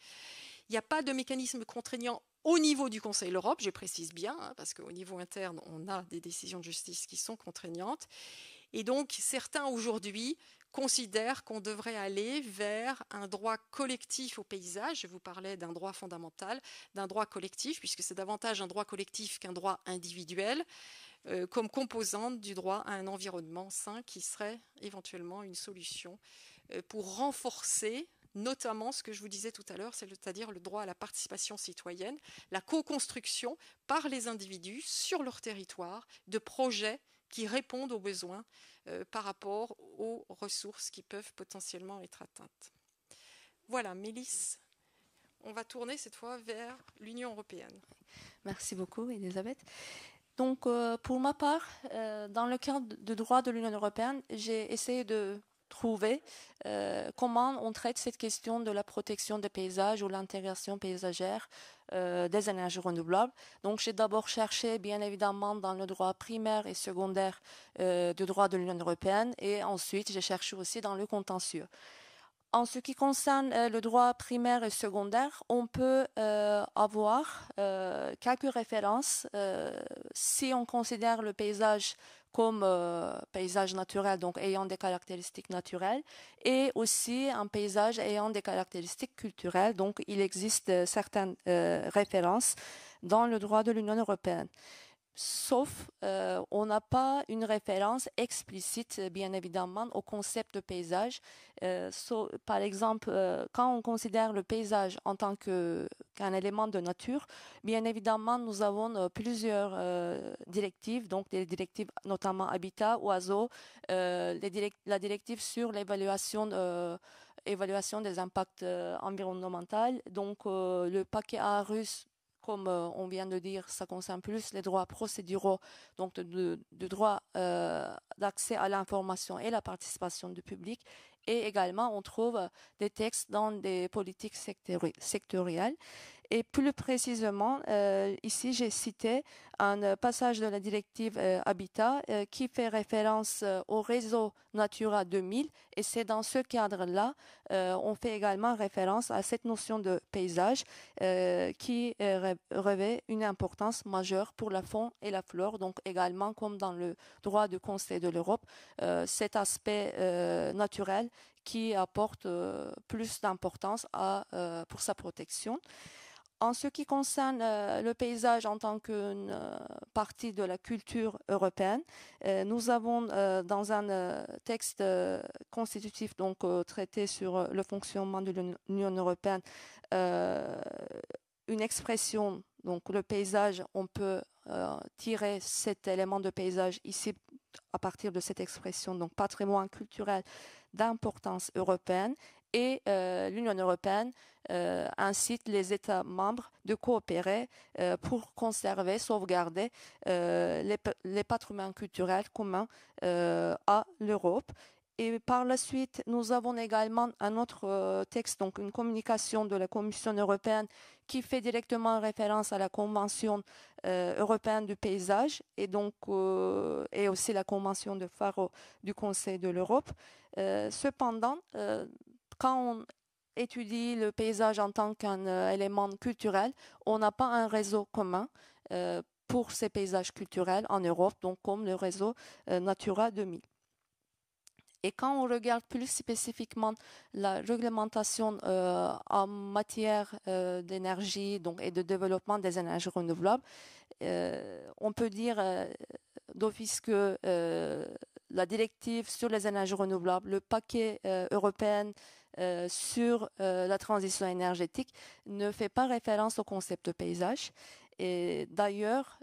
n'y a pas de mécanisme contraignant au niveau du Conseil de l'Europe, je précise bien, hein, parce qu'au niveau interne, on a des décisions de justice qui sont contraignantes. Et donc, certains aujourd'hui considèrent qu'on devrait aller vers un droit collectif au paysage. Je vous parlais d'un droit fondamental, d'un droit collectif, puisque c'est davantage un droit collectif qu'un droit individuel, euh, comme composante du droit à un environnement sain, qui serait éventuellement une solution euh, pour renforcer notamment ce que je vous disais tout à l'heure, c'est-à-dire le droit à la participation citoyenne, la co-construction par les individus sur leur territoire de projets qui répondent aux besoins euh, par rapport aux ressources qui peuvent potentiellement être atteintes. Voilà, Mélisse, on va tourner cette fois vers l'Union européenne. Merci beaucoup, Elisabeth. Donc, euh, pour ma part, dans le cadre de droit de l'Union européenne, j'ai essayé de trouver euh, comment on traite cette question de la protection des paysages ou l'intégration paysagère euh, des énergies renouvelables. Donc j'ai d'abord cherché, bien évidemment, dans le droit primaire et secondaire euh, du droit de l'Union européenne, et ensuite j'ai cherché aussi dans le contentieux. En ce qui concerne euh, le droit primaire et secondaire, on peut euh, avoir euh, quelques références si on considère le paysage comme paysage naturel, donc ayant des caractéristiques naturelles, et aussi un paysage ayant des caractéristiques culturelles. Donc il existe certaines références dans le droit de l'Union européenne sauf euh, on n'a pas une référence explicite, euh, bien évidemment, au concept de paysage. Euh, par exemple, quand on considère le paysage en tant qu'un élément de nature, bien évidemment, nous avons plusieurs directives, donc des directives notamment habitat, oiseaux, la directive sur l'évaluation des impacts environnementaux, donc le paquet A comme euh, on vient de dire, ça concerne plus les droits procéduraux, donc le droit euh, d'accès à l'information et la participation du public. Et également, on trouve euh, des textes dans des politiques sectorielles. Et plus précisément, ici, j'ai cité un euh, passage de la directive euh, Habitat euh, qui fait référence au réseau Natura 2000 et c'est dans ce cadre-là, on fait également référence à cette notion de paysage qui revêt une importance majeure pour la faune et la flore. Donc également, comme dans le droit du Conseil de l'Europe, cet aspect naturel qui apporte plus d'importance pour sa protection. En ce qui concerne euh, le paysage en tant qu'une euh, partie de la culture européenne, euh, nous avons dans un texte constitutif, donc traité sur le fonctionnement de l'Union européenne, une expression, donc le paysage, on peut tirer cet élément de paysage ici à partir de cette expression, donc patrimoine culturel d'importance européenne et euh, l'Union européenne euh, incite les États membres de coopérer euh, pour conserver, sauvegarder les, patrimoines culturels communs à l'Europe. Et par la suite, nous avons également un autre texte, donc une communication de la Commission européenne qui fait directement référence à la Convention européenne du paysage et donc et aussi la Convention de Faro du Conseil de l'Europe. cependant, quand on étudie le paysage en tant qu'un euh, élément culturel, on n'a pas un réseau commun euh, pour ces paysages culturels en Europe, donc comme le réseau euh, Natura 2000. Et quand on regarde plus spécifiquement la réglementation en matière d'énergie donc, et de développement des énergies renouvelables, on peut dire d'office que la directive sur les énergies renouvelables, le paquet européen euh, sur euh, la transition énergétique ne fait pas référence au concept de paysage. Et d'ailleurs,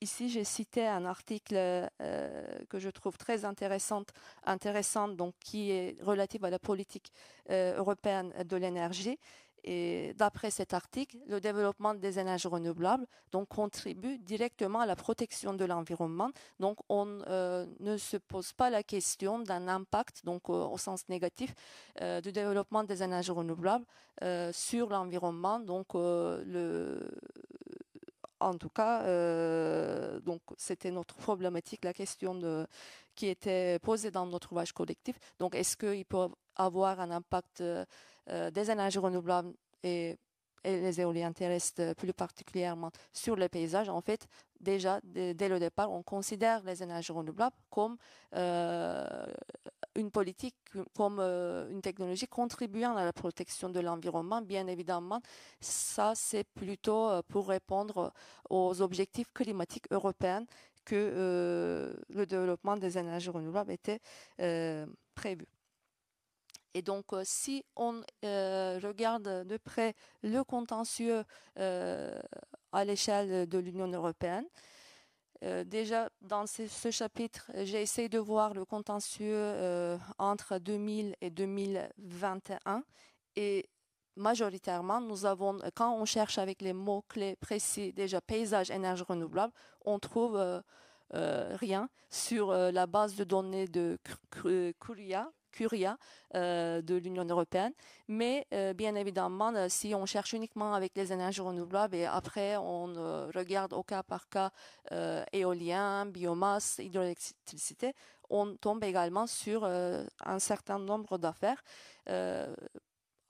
ici, j'ai cité un article euh, que je trouve très intéressant, donc, qui est relatif à la politique européenne de l'énergie et d'après cet article, le développement des énergies renouvelables donc, contribue directement à la protection de l'environnement. Donc, on euh, ne se pose pas la question d'un impact, donc euh, au sens négatif, euh, du développement des énergies renouvelables sur l'environnement. Donc, le, en tout cas, donc c'était notre [laughs] problématique, la question de, qui était posée dans notre ouvrage collectif. Donc, est-ce qu'il peut avoir un impact euh, des énergies renouvelables et, les éoliennes terrestres euh, plus particulièrement sur le paysage, en fait, déjà dès le départ, on considère les énergies renouvelables comme euh, une politique comme une technologie contribuant à la protection de l'environnement, bien évidemment, ça c'est plutôt pour répondre aux objectifs climatiques européens que le développement des énergies renouvelables était prévu. Et donc, euh, si on euh, regarde de près le contentieux euh, à l'échelle de l'Union européenne, déjà, dans ce, chapitre, j'ai essayé de voir le contentieux entre 2000 et 2021. Et majoritairement, nous avons, quand on cherche avec les mots-clés précis, déjà paysage, énergie renouvelable, on trouve rien sur la base de données de Curia Curia euh, de l'Union européenne. Mais euh, bien évidemment, euh, si on cherche uniquement avec les énergies renouvelables et après on regarde au cas par cas éolien, biomasse, hydroélectricité, on tombe également sur un certain nombre d'affaires.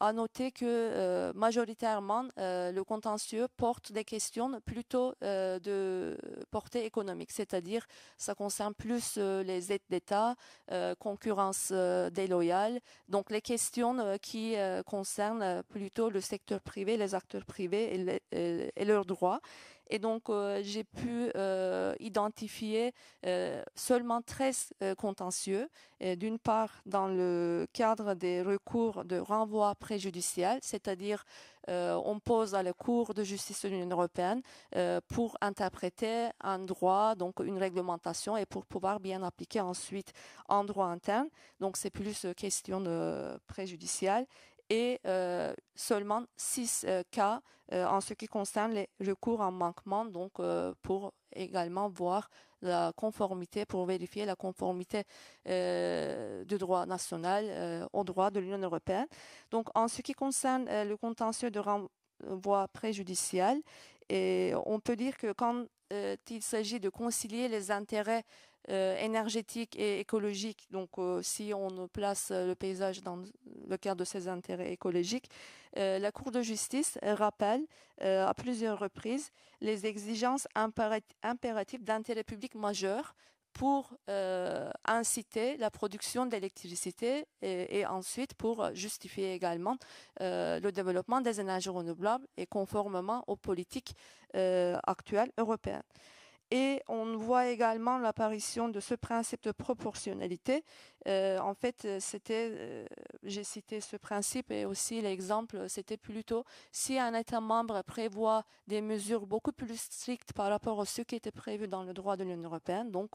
À noter que euh, majoritairement, euh, le contentieux porte des questions plutôt euh, de portée économique, c'est-à-dire ça concerne plus les aides d'État, concurrence déloyale, donc les questions qui concernent plutôt le secteur privé, les acteurs privés et leurs droits. Et donc, euh, j'ai pu euh, identifier euh, seulement 13 contentieux, d'une part dans le cadre des recours de renvoi préjudiciel, c'est-à-dire on pose à la Cour de justice de l'Union européenne pour interpréter un droit, donc une réglementation, et pour pouvoir bien appliquer ensuite un droit interne. Donc c'est plus question de préjudiciel et euh, seulement six euh, cas euh, en ce qui concerne les recours en manquement, donc pour également voir la conformité, pour vérifier la conformité du droit national au droit de l'Union européenne. Donc en ce qui concerne le contentieux de renvoi préjudicial, et on peut dire que quand il s'agit de concilier les intérêts euh, énergétique et écologique. Donc, euh, si on place euh, le paysage dans le cadre de ses intérêts écologiques, la Cour de justice rappelle à plusieurs reprises les exigences impératives d'intérêt public majeur pour inciter la production d'électricité et, et, ensuite pour justifier également le développement des énergies renouvelables et conformément aux politiques actuelles européennes. Et on voit également l'apparition de ce principe de proportionnalité. Euh, en fait, euh, c'était, euh, j'ai cité ce principe et aussi l'exemple, c'était plutôt si un État membre prévoit des mesures beaucoup plus strictes par rapport à ce qui était prévu dans le droit de l'Union européenne, donc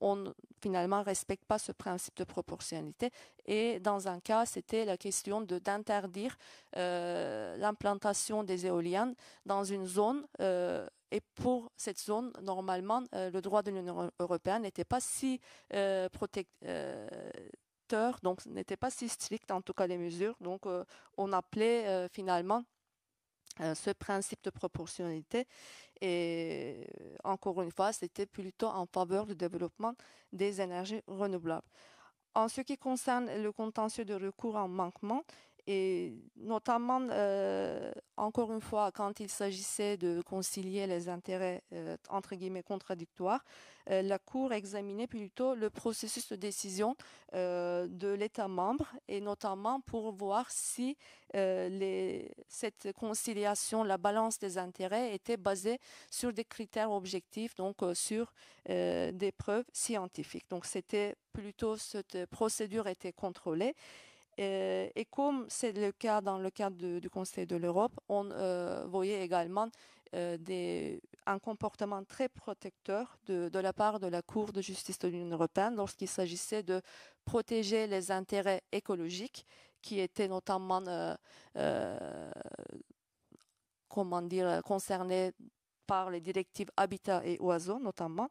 on finalement respecte pas ce principe de proportionnalité. Et dans un cas, c'était la question de d'interdire l'implantation des éoliennes dans une zone et pour cette zone, normalement, euh, le droit de l'Union européenne n'était pas si euh, protecteur, euh, donc n'était pas si strict, en tout cas les mesures. Donc on appelait finalement ce principe de proportionnalité. Et encore une fois, c'était plutôt en faveur du développement des énergies renouvelables. En ce qui concerne le contentieux de recours en manquement, et notamment, euh, encore une fois, quand il s'agissait de concilier les intérêts euh, entre guillemets contradictoires, euh, la Cour examinait plutôt le processus de décision de l'État membre et notamment pour voir si cette conciliation, la balance des intérêts était basée sur des critères objectifs, donc sur des preuves scientifiques. Donc c'était plutôt cette procédure était contrôlée euh, et comme c'est le cas dans le cadre du Conseil de l'Europe, on euh, voyait également euh, un comportement très protecteur de, la part de la Cour de justice de l'Union européenne lorsqu'il s'agissait de protéger les intérêts écologiques qui étaient notamment concernés par les directives Habitat et Oiseaux notamment,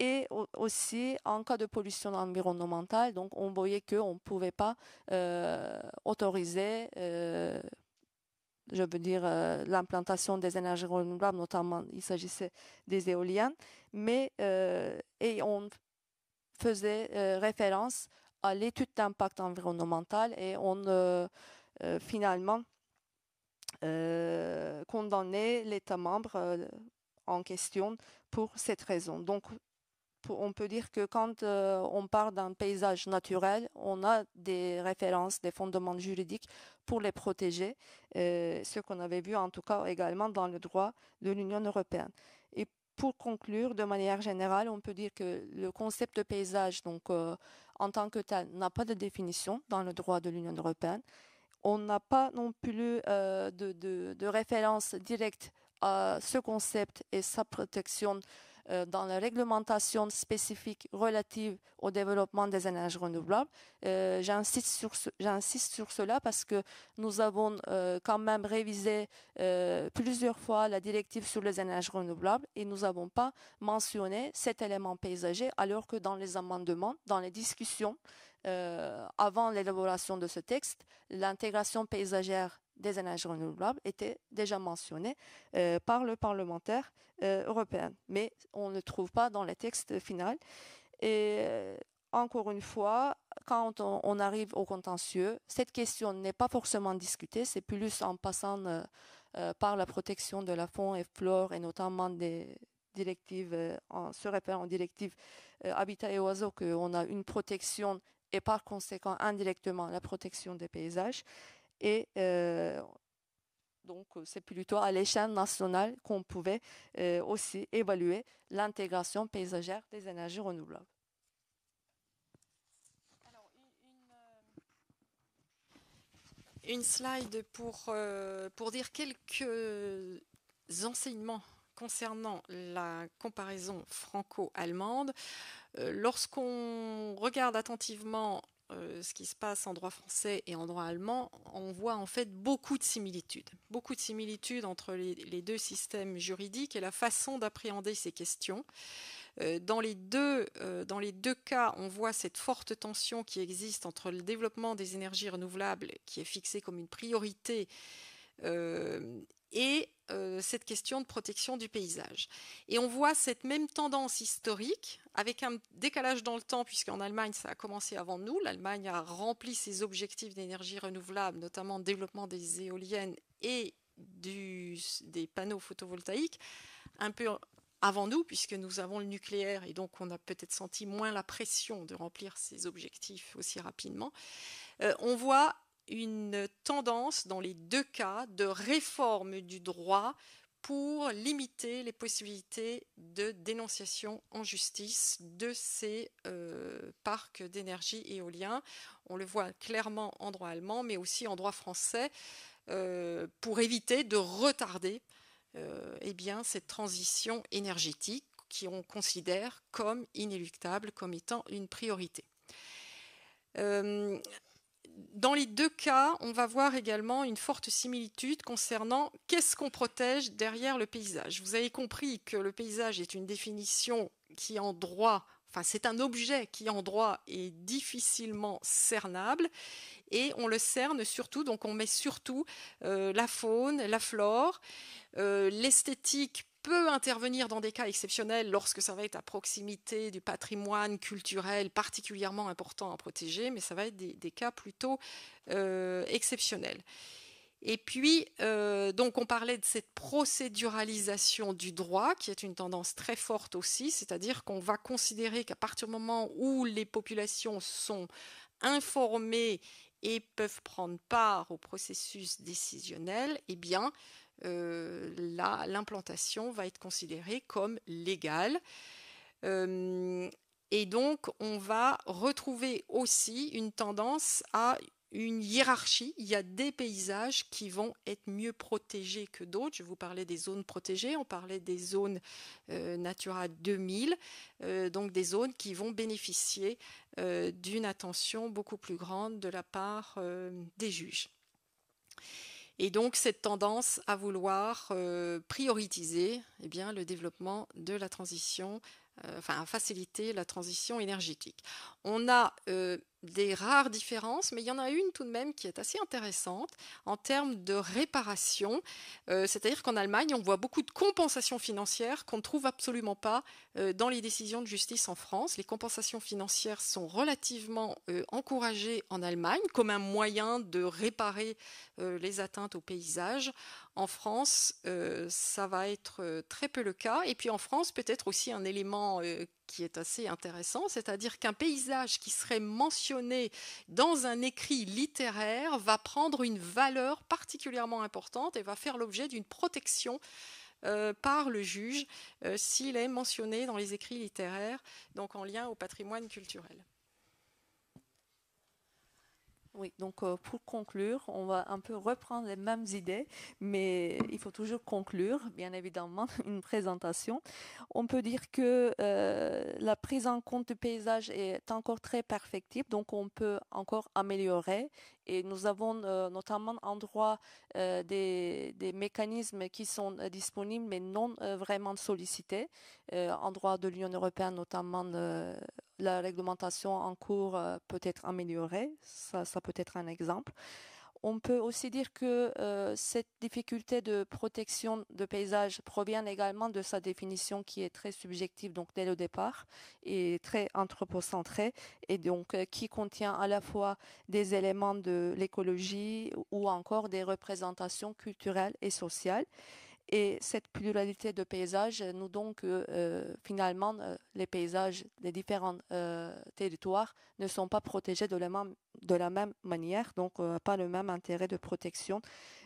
et aussi en cas de pollution environnementale. Donc, on voyait qu'on ne pouvait pas euh, autoriser, euh, je veux dire, euh, l'implantation des énergies renouvelables, notamment il s'agissait des éoliennes, mais et on faisait référence à l'étude d'impact environnemental et on finalement condamnait l'État membre en question pour cette raison. Donc, on peut dire que quand euh, on parle d'un paysage naturel, on a des références, des fondements juridiques pour les protéger, euh, ce qu'on avait vu en tout cas également dans le droit de l'Union européenne. Et pour conclure, de manière générale, on peut dire que le concept de paysage, donc euh, en tant que tel, n'a pas de définition dans le droit de l'Union européenne. On n'a pas non plus de, de, référence directe à ce concept et sa protection euh, dans la réglementation spécifique relative au développement des énergies renouvelables. Euh, j'insiste sur j'insiste sur cela parce que nous avons euh, quand même révisé plusieurs fois la directive sur les énergies renouvelables et nous n'avons pas mentionné cet élément paysager alors que dans les amendements, dans les discussions avant l'élaboration de ce texte, l'intégration paysagère des énergies renouvelables étaient déjà mentionné euh, par le parlementaire euh, européen, mais on ne trouve pas dans le texte final. Et euh, encore une fois, quand on, arrive au contentieux, cette question n'est pas forcément discutée, c'est plus en passant par la protection de la faune et flore et notamment des directives, en se référant aux directives habitat et oiseaux, qu'on a une protection et par conséquent indirectement la protection des paysages. Et euh, donc, c'est plutôt à l'échelle nationale qu'on pouvait euh, aussi évaluer l'intégration paysagère des énergies renouvelables. Euh, une slide pour, pour dire quelques enseignements concernant la comparaison franco-allemande. Lorsqu'on regarde attentivement euh, ce qui se passe en droit français et en droit allemand, on voit en fait beaucoup de similitudes. Beaucoup de similitudes entre les, deux systèmes juridiques et la façon d'appréhender ces questions. Euh, dans, les deux, euh, dans les deux cas, on voit cette forte tension qui existe entre le développement des énergies renouvelables, qui est fixé comme une priorité, et euh, cette question de protection du paysage. Et on voit cette même tendance historique avec un décalage dans le temps, puisqu'en Allemagne, ça a commencé avant nous. L'Allemagne a rempli ses objectifs d'énergie renouvelable, notamment le développement des éoliennes et du, des panneaux photovoltaïques, un peu avant nous, puisque nous avons le nucléaire, et donc on a peut-être senti moins la pression de remplir ces objectifs aussi rapidement. Euh, on voit une tendance dans les deux cas de réforme du droit pour limiter les possibilités de dénonciation en justice de ces euh, parcs d'énergie éolien. On le voit clairement en droit allemand, mais aussi en droit français, euh, pour éviter de retarder euh, eh bien, cette transition énergétique on considère comme inéluctable, comme étant une priorité dans les deux cas, on va voir également une forte similitude concernant qu'est-ce qu'on protège derrière le paysage. Vous avez compris que le paysage est une définition qui en droit, enfin c'est un objet qui en droit est difficilement cernable et on le cerne surtout, donc on met surtout euh, la faune, la flore, euh, l'esthétique peut intervenir dans des cas exceptionnels lorsque ça va être à proximité du patrimoine culturel particulièrement important à protéger, mais ça va être des, cas plutôt euh, exceptionnels. Et puis, euh, donc, on parlait de cette procéduralisation du droit, qui est une tendance très forte aussi, c'est-à-dire qu'on va considérer qu'à partir du moment où les populations sont informées et peuvent prendre part au processus décisionnel, eh bien, euh, l'implantation va être considérée comme légale. Euh, et donc, on va retrouver aussi une tendance à une hiérarchie. Il y a des paysages qui vont être mieux protégés que d'autres. Je vous parlais des zones protégées, on parlait des zones euh, Natura 2000, donc des zones qui vont bénéficier d'une attention beaucoup plus grande de la part des juges. Et donc cette tendance à vouloir euh, prioriser, prioritiser eh bien, le développement de la transition, euh, enfin faciliter la transition énergétique. On a euh, des rares différences, mais il y en a une tout de même qui est assez intéressante en termes de réparation. Euh, c'est-à-dire qu'en Allemagne, on voit beaucoup de compensations financières qu'on ne trouve absolument pas euh, dans les décisions de justice en France. Les compensations financières sont relativement euh, encouragées en Allemagne comme un moyen de réparer les atteintes au paysage. En France, ça va être très peu le cas. Et puis en France, peut-être aussi un élément qui est assez intéressant, c'est-à-dire qu'un paysage qui serait mentionné dans un écrit littéraire va prendre une valeur particulièrement importante et va faire l'objet d'une protection euh, par le juge euh, s'il est mentionné dans les écrits littéraires, donc en lien au patrimoine culturel. Oui, donc euh, pour conclure, on va un peu reprendre les mêmes idées, mais il faut toujours conclure, bien évidemment, [laughs] une présentation. On peut dire que euh, la prise en compte du paysage est encore très perfectible, donc on peut encore améliorer et nous avons euh, notamment en droit euh, des, mécanismes qui sont euh, disponibles mais non vraiment sollicités. en droit de l'Union européenne, notamment la réglementation en cours peut être améliorée. ça peut être un exemple on peut aussi dire que euh, cette difficulté de protection de paysage provient également de sa définition qui est très subjective, donc dès le départ, et très anthropocentrée, et donc euh, qui contient à la fois des éléments de l'écologie ou encore des représentations culturelles et sociales. Et cette pluralité de paysages nous donc euh, finalement, euh, les paysages des différents euh, territoires ne sont pas protégés de la même, de la même manière, donc pas le même intérêt de protection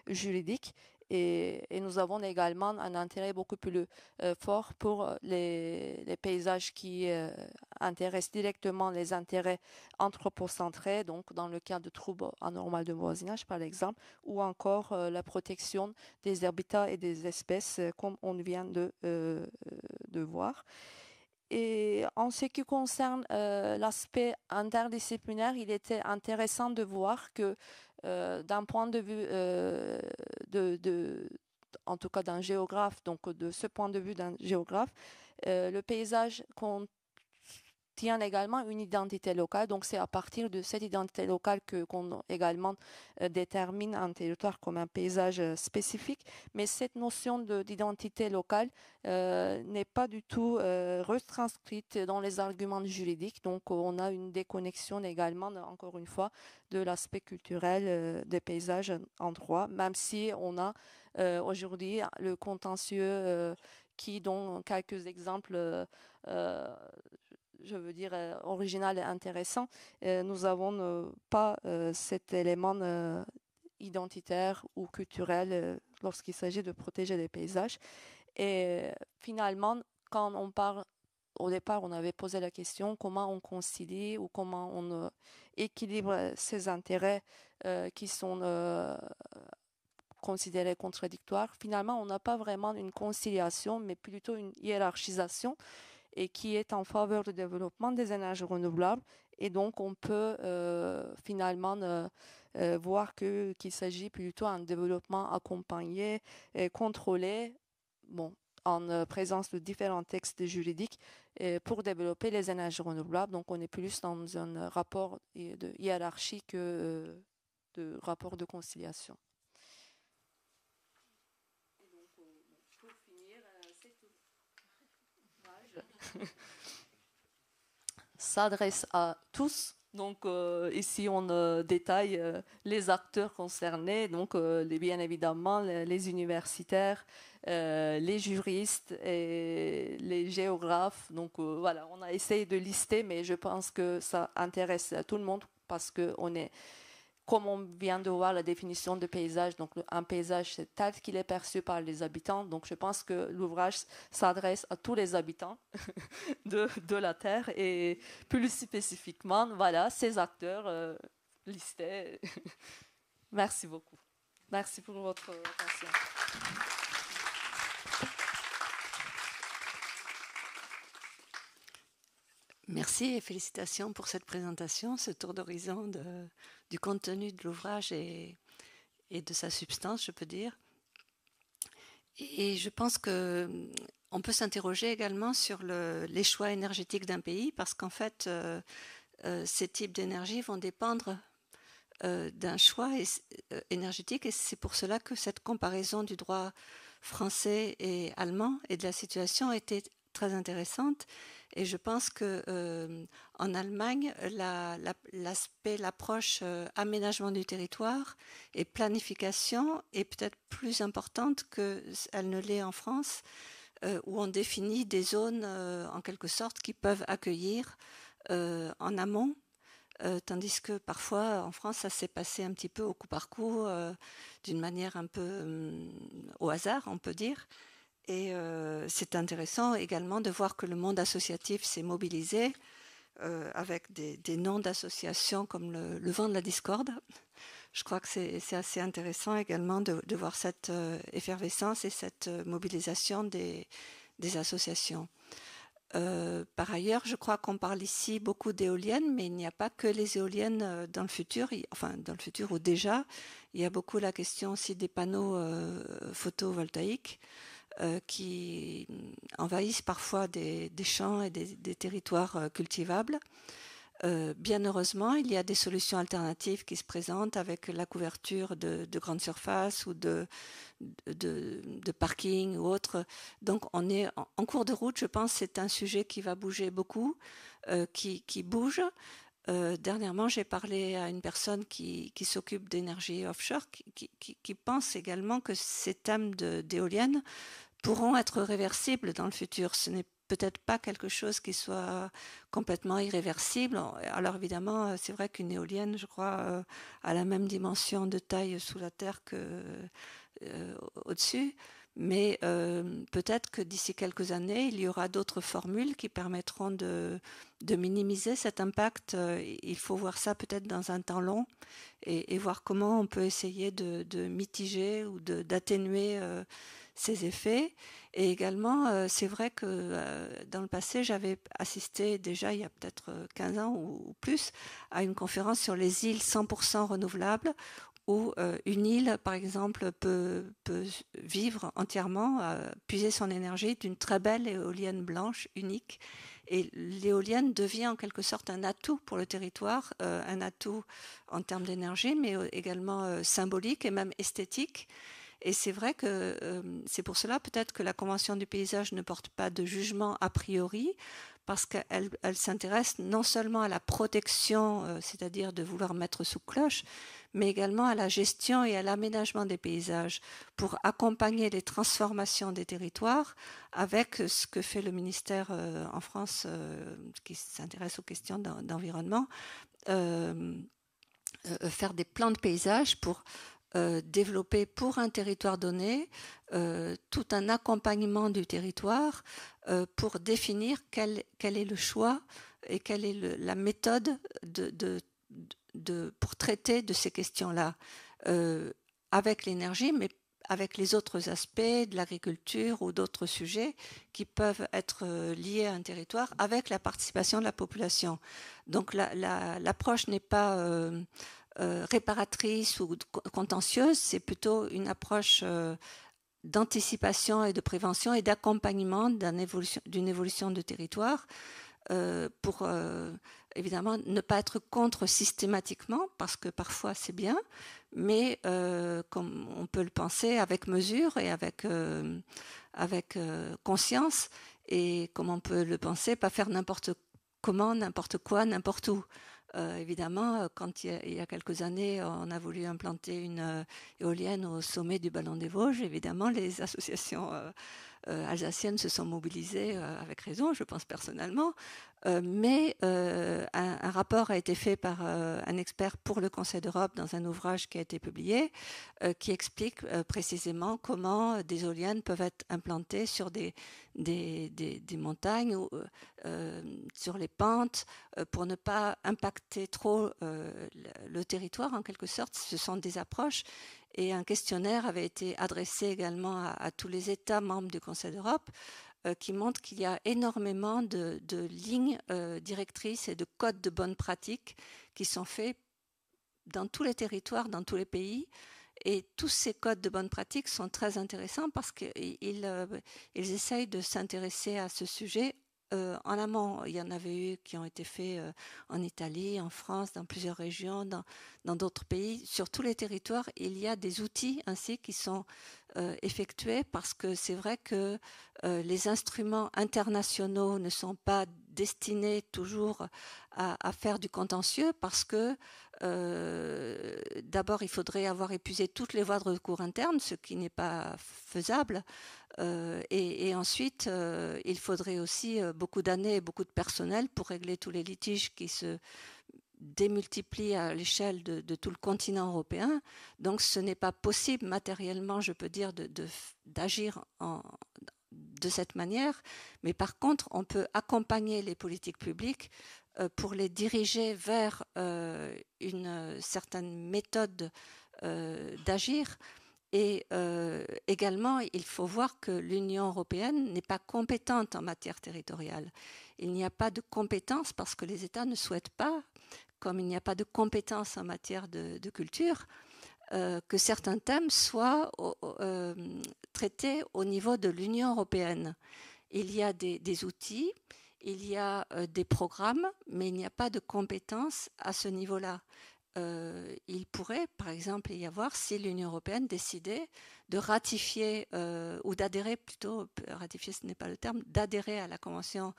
juridique et, nous avons également un intérêt beaucoup plus euh, fort pour euh, les, paysages qui euh, intéressent directement les intérêts anthropocentrés, donc dans le cas de troubles anormaux de voisinage par exemple, ou encore la protection des habitats et des espèces comme on vient de, de voir. Et en ce qui concerne l'aspect interdisciplinaire, il était intéressant de voir que euh, d'un point de vue euh, de, en tout cas d'un géographe, donc de ce point de vue d'un géographe, euh, le paysage compte tient également une identité locale. Donc c'est à partir de cette identité locale que qu'on également euh, détermine un territoire comme un paysage euh, spécifique. Mais cette notion d'identité locale euh, n'est pas du tout retranscrite dans les arguments juridiques. Donc on a une déconnexion également, encore une fois, de l'aspect culturel des paysages en droit, même si on a aujourd'hui le contentieux qui, dont quelques exemples je veux dire, euh, original et intéressant, euh, nous n'avons euh, pas cet élément identitaire ou culturel lorsqu'il s'agit de protéger les paysages. Et finalement, quand on parle, au départ, on avait posé la question comment on concilie ou comment on équilibre ces intérêts qui sont considérés contradictoires. Finalement, on n'a pas vraiment une conciliation, mais plutôt une hiérarchisation et qui est en faveur du développement des énergies renouvelables. Et donc, on peut euh, finalement euh, voir qu'il s'agit plutôt d'un développement accompagné et contrôlé, bon, en euh, présence de différents textes juridiques pour développer les énergies renouvelables. Donc, on est plus dans un rapport de hiérarchie que de rapport de conciliation. [laughs] s'adresse à tous. Donc euh, ici, on euh, détaille euh, les acteurs concernés, donc bien évidemment les, universitaires, les juristes et les géographes. Donc voilà, on a essayé de lister, mais je pense que ça intéresse tout le monde parce qu'on est comme on vient de voir la définition de paysage, donc un paysage, c'est tel qu'il est perçu par les habitants. Donc je pense que l'ouvrage s'adresse à tous les habitants [laughs] de, de, la Terre et plus spécifiquement, voilà, ces acteurs euh, listés. [laughs] Merci beaucoup. Merci pour votre attention. Merci et félicitations pour cette présentation, ce tour d'horizon du contenu de l'ouvrage et, et, de sa substance, je peux dire. Et je pense qu'on peut s'interroger également sur les choix énergétiques d'un pays parce qu'en fait, euh, euh, ces types d'énergie vont dépendre euh, d'un choix énergétique et c'est pour cela que cette comparaison du droit français et allemand et de la situation était très intéressante et je pense que euh, en Allemagne, l'aspect, l'approche euh, aménagement du territoire et planification est peut-être plus importante qu'elle ne l'est en France, euh, où on définit des zones en quelque sorte qui peuvent accueillir en amont. tandis que parfois en France, ça s'est passé un petit peu au coup par coup, d'une manière un peu hum, au hasard, on peut dire. Et euh, c'est intéressant également de voir que le monde associatif s'est mobilisé euh, avec des, noms d'associations comme le, vent de la discorde. Je crois que c'est assez intéressant également de, voir cette euh, effervescence et cette mobilisation des, associations. par ailleurs, je crois qu'on parle ici beaucoup d'éoliennes, mais il n'y a pas que les éoliennes dans le futur, enfin dans le futur ou déjà, il y a beaucoup la question aussi des panneaux photovoltaïques. Euh, qui envahissent parfois des, champs et des, territoires euh, cultivables. Euh, bien heureusement, il y a des solutions alternatives qui se présentent avec la couverture de, grandes surfaces ou de, de, parkings ou autres. Donc, on est en, cours de route. Je pense que c'est un sujet qui va bouger beaucoup, qui, qui, bouge. Euh, dernièrement, j'ai parlé à une personne qui, s'occupe d'énergie offshore, qui, pense également que ces thèmes d'éoliennes pourront être réversibles dans le futur. Ce n'est peut-être pas quelque chose qui soit complètement irréversible. Alors évidemment, euh, c'est vrai qu'une éolienne, je crois, euh, a la même dimension de taille sous la terre quau dessus mais euh, peut-être que d'ici quelques années, il y aura d'autres formules qui permettront de, minimiser cet impact. Euh, il faut voir ça peut-être dans un temps long et, voir comment on peut essayer de, mitiger ou d'atténuer euh, ces effets. Et également, c'est vrai que dans le passé, j'avais assisté déjà il y a peut-être 15 ans ou, plus à une conférence sur les îles 100% renouvelables où euh, une île, par exemple, peut, vivre entièrement, euh, puiser son énergie d'une très belle éolienne blanche unique. Et l'éolienne devient en quelque sorte un atout pour le territoire, euh, un atout en termes d'énergie, mais également symbolique et même esthétique. Et c'est vrai que c'est pour cela peut-être que la Convention du paysage ne porte pas de jugement a priori, parce qu'elle s'intéresse non seulement à la protection, c'est-à-dire de vouloir mettre sous cloche, mais également à la gestion et à l'aménagement des paysages pour accompagner les transformations des territoires avec ce que fait le ministère euh, en France euh, qui s'intéresse aux questions d'environnement, euh, faire des plans de paysages pour développer pour un territoire donné tout un accompagnement du territoire pour définir quel, quel, est le choix et quelle est la méthode de pour traiter de ces questions-là euh, avec l'énergie, mais avec les autres aspects de l'agriculture ou d'autres sujets qui peuvent être euh, liés à un territoire avec la participation de la population. Donc l'approche n'est pas euh, réparatrice ou contentieuse, c'est plutôt une approche d'anticipation et de prévention et d'accompagnement d'une évolution, évolution, de territoire pour évidemment, ne pas être contre systématiquement, parce que parfois c'est bien, mais euh, comme on peut le penser avec mesure et avec, euh, avec euh, conscience, et comme on peut le penser, pas faire n'importe comment, n'importe quoi, n'importe où. évidemment, quand il y, a, il y, a, quelques années, on a voulu implanter une éolienne au sommet du Ballon des Vosges, évidemment, les [laughs] associations euh, alsaciennes se sont mobilisées euh, avec raison, je pense personnellement, euh, mais un, rapport a été fait par un expert pour le Conseil d'Europe dans un ouvrage qui a été publié, qui explique précisément comment des éoliennes peuvent être implantées sur des, des montagnes ou sur les pentes pour ne pas impacter trop le territoire en quelque sorte. Ce sont des approches et un questionnaire avait été adressé également à, tous les États membres du Conseil d'Europe euh, qui montre qu'il y a énormément de, lignes euh, directrices et de codes de bonne pratique qui sont faits dans tous les territoires, dans tous les pays. Et tous ces codes de bonne pratique sont très intéressants parce qu'ils euh, ils essayent de s'intéresser à ce sujet euh, en amont. Il y en avait eu qui ont été faits euh, en Italie, en France, dans plusieurs régions, dans d'autres pays. Sur tous les territoires, il y a des outils ainsi qui sont euh, effectués parce que c'est vrai que les instruments internationaux ne sont pas destiné toujours à, faire du contentieux parce que euh, d'abord il faudrait avoir épuisé toutes les voies de recours internes, ce qui n'est pas faisable, euh, et, ensuite euh, il faudrait aussi beaucoup d'années et beaucoup de personnel pour régler tous les litiges qui se démultiplient à l'échelle de, tout le continent européen. Donc ce n'est pas possible matériellement, je peux dire, d'agir de, en, de cette manière, mais par contre, on peut accompagner les politiques publiques euh, pour les diriger vers euh, une certaine méthode euh, d'agir. Et également, il faut voir que l'Union européenne n'est pas compétente en matière territoriale. Il n'y a pas de compétence parce que les États ne souhaitent pas, comme il n'y a pas de compétence en matière de culture, euh, que certains thèmes soient euh, traités au niveau de l'Union européenne. Il y a des outils, il y a euh, des programmes, mais il n'y a pas de compétences à ce niveau-là. Euh, il pourrait, par exemple, y avoir, si l'Union européenne décidait de ratifier, euh, ou d'adhérer plutôt, ratifier ce n'est pas le terme, d'adhérer à la Convention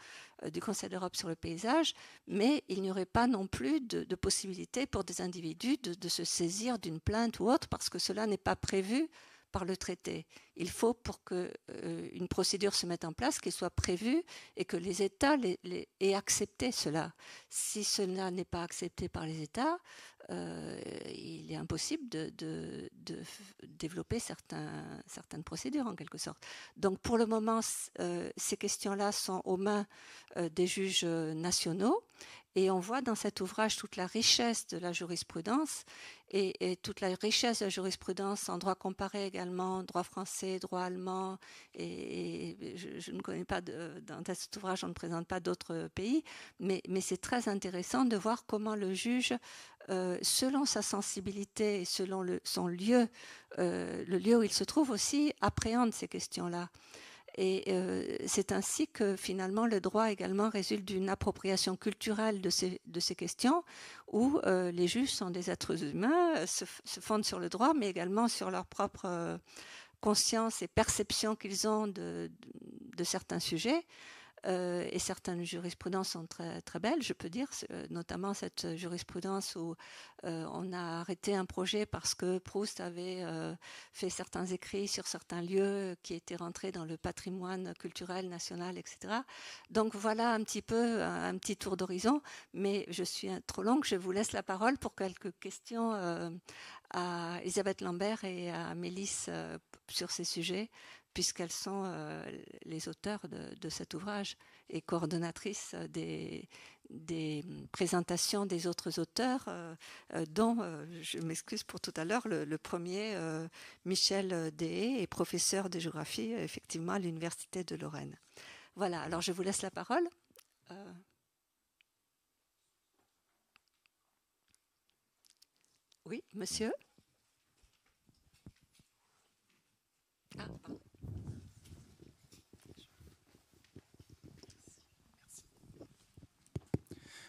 euh, du Conseil d'Europe sur le paysage, mais il n'y aurait pas non plus de, possibilité pour des individus de, se saisir d'une plainte ou autre, parce que cela n'est pas prévu par le traité. Il faut pour que une procédure se mette en place qu'elle soit prévue et que les États aient accepté cela. Si cela n'est pas accepté par les États, euh, il est impossible de, développer certains, certaines procédures en quelque sorte. Donc pour le moment, euh, ces questions-là sont aux mains euh, des juges nationaux et on voit dans cet ouvrage toute la richesse de la jurisprudence et, toute la richesse de la jurisprudence en droit comparé également, droit français, droit allemand. Et, je, ne connais pas, dans cet ouvrage, on ne présente pas d'autres pays, mais, mais c'est très intéressant de voir comment le juge euh, selon sa sensibilité et selon son lieu, euh, le lieu où il se trouve aussi, appréhende ces questions-là. Et euh, c'est ainsi que finalement le droit également résulte d'une appropriation culturelle de ces, questions, où les juges sont des êtres humains, se, fondent sur le droit, mais également sur leur propre conscience et perception qu'ils ont de certains sujets. Euh, et certaines jurisprudences sont très, très belles, je peux dire, euh, notamment cette jurisprudence où euh, on a arrêté un projet parce que Proust avait fait certains écrits sur certains lieux qui étaient rentrés dans le patrimoine culturel national, etc. Donc voilà un petit peu un, un petit tour d'horizon, mais je suis trop longue, je vous laisse la parole pour quelques questions à Elisabeth Lambert et à Mélisse euh, sur ces sujets, puisqu'elles sont euh, les auteurs de, cet ouvrage et coordonnatrices euh, des, des présentations des autres auteurs, dont, je m'excuse pour tout à l'heure, le, premier, Michel Dehé, est professeur de géographie, effectivement, à l'Université de Lorraine. Voilà, alors je vous laisse la parole. oui, monsieur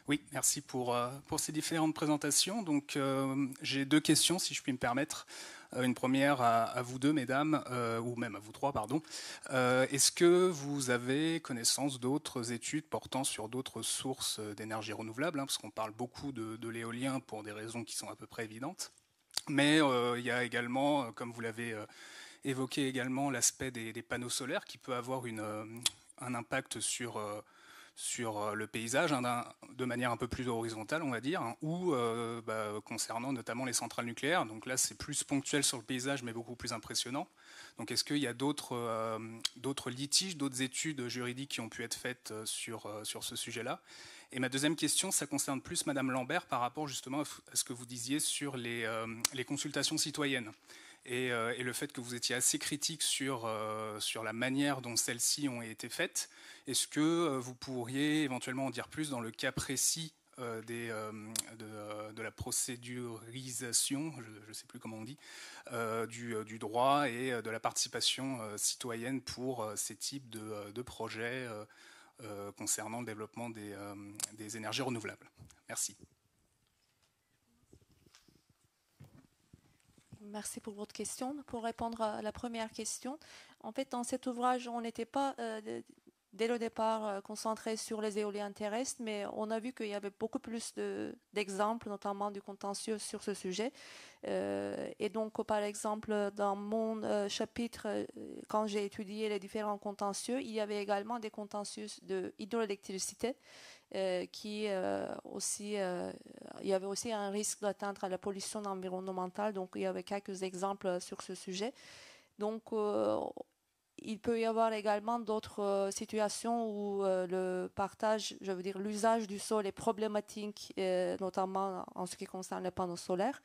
Oui, merci pour, euh, pour ces différentes présentations. Donc, euh, j'ai deux questions, si je puis me permettre. Euh, une première à, vous deux, mesdames, ou même à vous trois, pardon. Est-ce que vous avez connaissance d'autres études portant sur d'autres sources d'énergie renouvelable hein, Parce qu'on parle beaucoup de, de l'éolien pour des raisons qui sont à peu près évidentes. Mais il y a également, comme vous l'avez Évoquer également l'aspect des, panneaux solaires qui peut avoir une, euh, un impact sur, euh, sur euh, le paysage hein, de manière un peu plus horizontale, on va dire, hein, ou bah, concernant notamment les centrales nucléaires. Donc là, c'est plus ponctuel sur le paysage, mais beaucoup plus impressionnant. Donc est-ce qu'il y a d'autres litiges, d'autres études juridiques qui ont pu être faites sur, sur ce sujet-là et ma deuxième question, ça concerne plus Madame Lambert par rapport justement à ce que vous disiez sur les, les consultations citoyennes. Euh, et, le fait que vous étiez assez critique sur, euh, sur la manière dont celles-ci ont été faites. Est-ce que euh, vous pourriez éventuellement en dire plus dans le cas précis de, la procédurisation, je ne sais plus comment on dit, du, droit et de la participation citoyenne pour ces types de, projets concernant le développement des énergies renouvelables. Merci. merci pour votre question. Pour répondre à la première question, en fait, dans cet ouvrage, on n'était pas euh, dès le départ euh, concentré sur les éoliennes terrestres, mais on a vu qu'il y avait beaucoup plus d'exemples, notamment du contentieux sur ce sujet. Euh, et donc, par exemple, dans mon chapitre, quand j'ai étudié les différents contentieux, il y avait également des contentieux de hydroélectricité. Euh, qui euh, aussi, euh, il y avait aussi un risque d'atteindre la pollution environnementale. Donc, il y avait quelques exemples sur ce sujet. Donc, il peut y avoir également d'autres euh, situations où euh, le partage, je veux dire l'usage du sol est problématique, euh, notamment en ce qui concerne les panneaux solaires.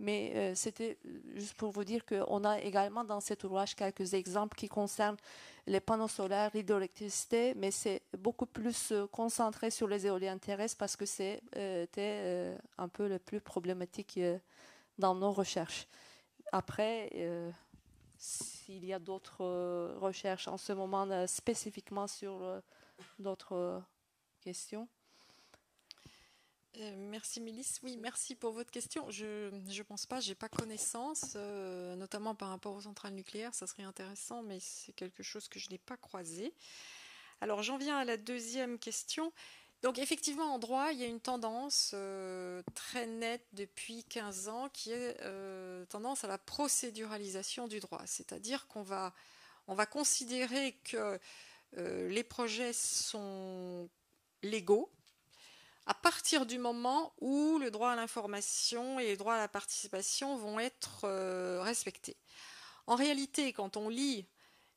Mais c'était juste pour vous dire qu'on a également dans cet ouvrage quelques exemples qui concernent les panneaux solaires, l'hydroélectricité, mais c'est beaucoup plus concentré sur les éoliennes terrestres parce que c'était un peu le plus problématique dans nos recherches. Après, s'il y a d'autres euh, recherches en ce moment euh, spécifiquement sur euh, d'autres questions. merci Milice. Oui, merci pour votre question. Je ne pense pas, je n'ai pas connaissance, notamment par rapport aux centrales nucléaires, ça serait intéressant, mais c'est quelque chose que je n'ai pas croisé. Alors j'en viens à la deuxième question. Donc effectivement, en droit, il y a une tendance euh, très nette depuis 15 ans qui est euh, tendance à la procéduralisation du droit, c'est-à-dire qu'on va, on va considérer que euh, les projets sont légaux à partir du moment où le droit à l'information et le droit à la participation vont être respectés. En réalité, quand on lit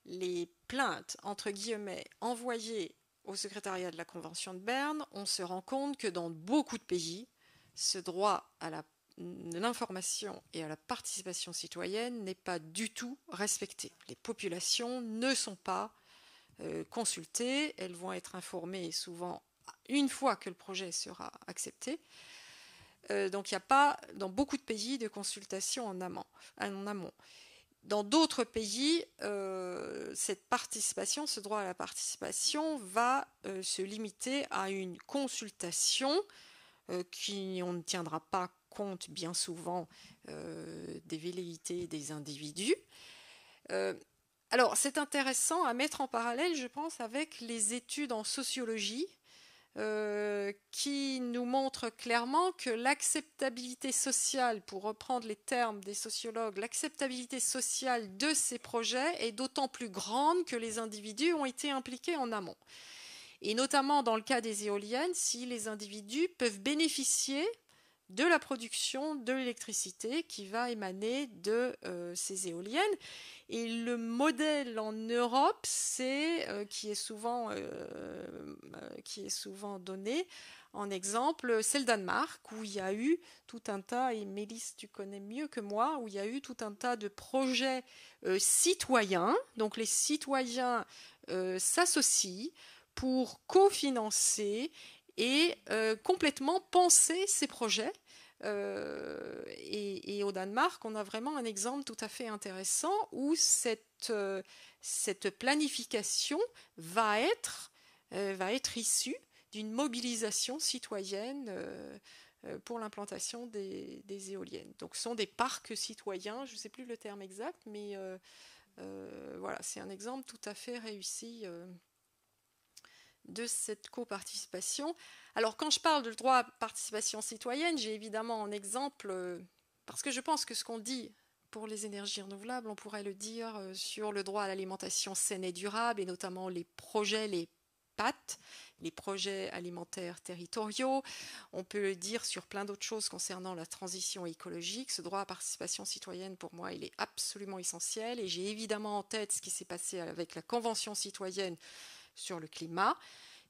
les plaintes, entre guillemets, envoyées au secrétariat de la Convention de Berne, on se rend compte que dans beaucoup de pays, ce droit à l'information et à la participation citoyenne n'est pas du tout respecté. Les populations ne sont pas euh, consultées, elles vont être informées souvent une fois que le projet sera accepté. Euh, donc il n'y a pas dans beaucoup de pays de consultation En amont. Dans d'autres pays, euh, cette participation, ce droit à la participation, va euh, se limiter à une consultation euh, qui on ne tiendra pas compte bien souvent des velléités des individus. alors c'est intéressant à mettre en parallèle, je pense, avec les études en sociologie euh, qui nous montre clairement que l'acceptabilité sociale, pour reprendre les termes des sociologues, l'acceptabilité sociale de ces projets est d'autant plus grande que les individus ont été impliqués en amont. Et notamment dans le cas des éoliennes, si les individus peuvent bénéficier de la production de l'électricité qui va émaner de euh, ces éoliennes. Et le modèle en Europe, c'est euh, qui est souvent euh, qui est souvent donné en exemple, c'est le Danemark où il y a eu tout un tas et Mélisse, tu connais mieux que moi, où il y a eu tout un tas de projets citoyens. Donc les citoyens s'associent pour cofinancer et euh, complètement penser ces projets. Euh, et, au Danemark, on a vraiment un exemple tout à fait intéressant où cette, euh, planification va être, va être issue d'une mobilisation citoyenne pour l'implantation des, éoliennes. Donc ce sont des parcs citoyens, je ne sais plus le terme exact, mais voilà, c'est un exemple tout à fait réussi de cette coparticipation. Alors quand je parle de droit à participation citoyenne, j'ai évidemment en exemple, euh, parce que je pense que ce qu'on dit pour les énergies renouvelables, on pourrait le dire euh, sur le droit à l'alimentation saine et durable, et notamment les projets, les PAT, les projets alimentaires territoriaux. On peut le dire sur plein d'autres choses concernant la transition écologique. Ce droit à participation citoyenne, pour moi, il est absolument essentiel. Et j'ai évidemment en tête ce qui s'est passé avec la Convention citoyenne sur le climat,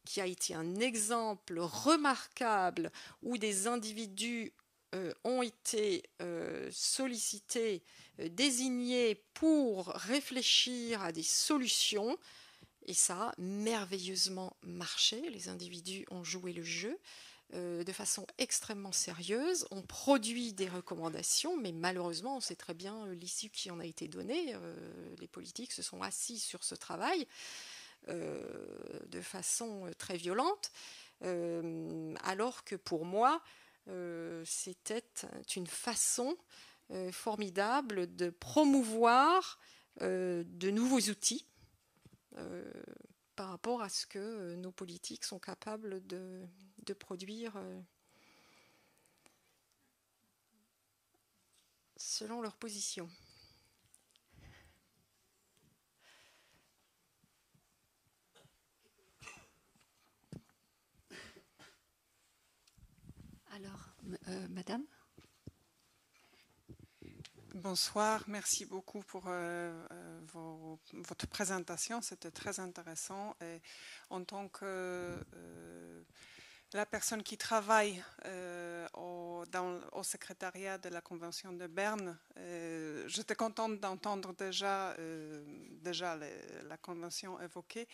qui a été un exemple remarquable où des individus euh, ont été euh, sollicités, euh, désignés pour réfléchir à des solutions. Et ça a merveilleusement marché. Les individus ont joué le jeu de façon extrêmement sérieuse, ont produit des recommandations, mais malheureusement, on sait très bien l'issue qui en a été donnée. les politiques se sont assis sur ce travail euh, de façon euh, très violente, euh, alors que pour moi, c'était une façon formidable de promouvoir de nouveaux outils par rapport à ce que nos politiques sont capables de, produire selon leur position. Euh, madame Bonsoir, merci beaucoup pour euh, euh, votre présentation, c'était très intéressant. Et en tant que la personne qui travaille au, au, secrétariat de la Convention de Berne, j'étais contente d'entendre déjà, déjà la Convention évoquée.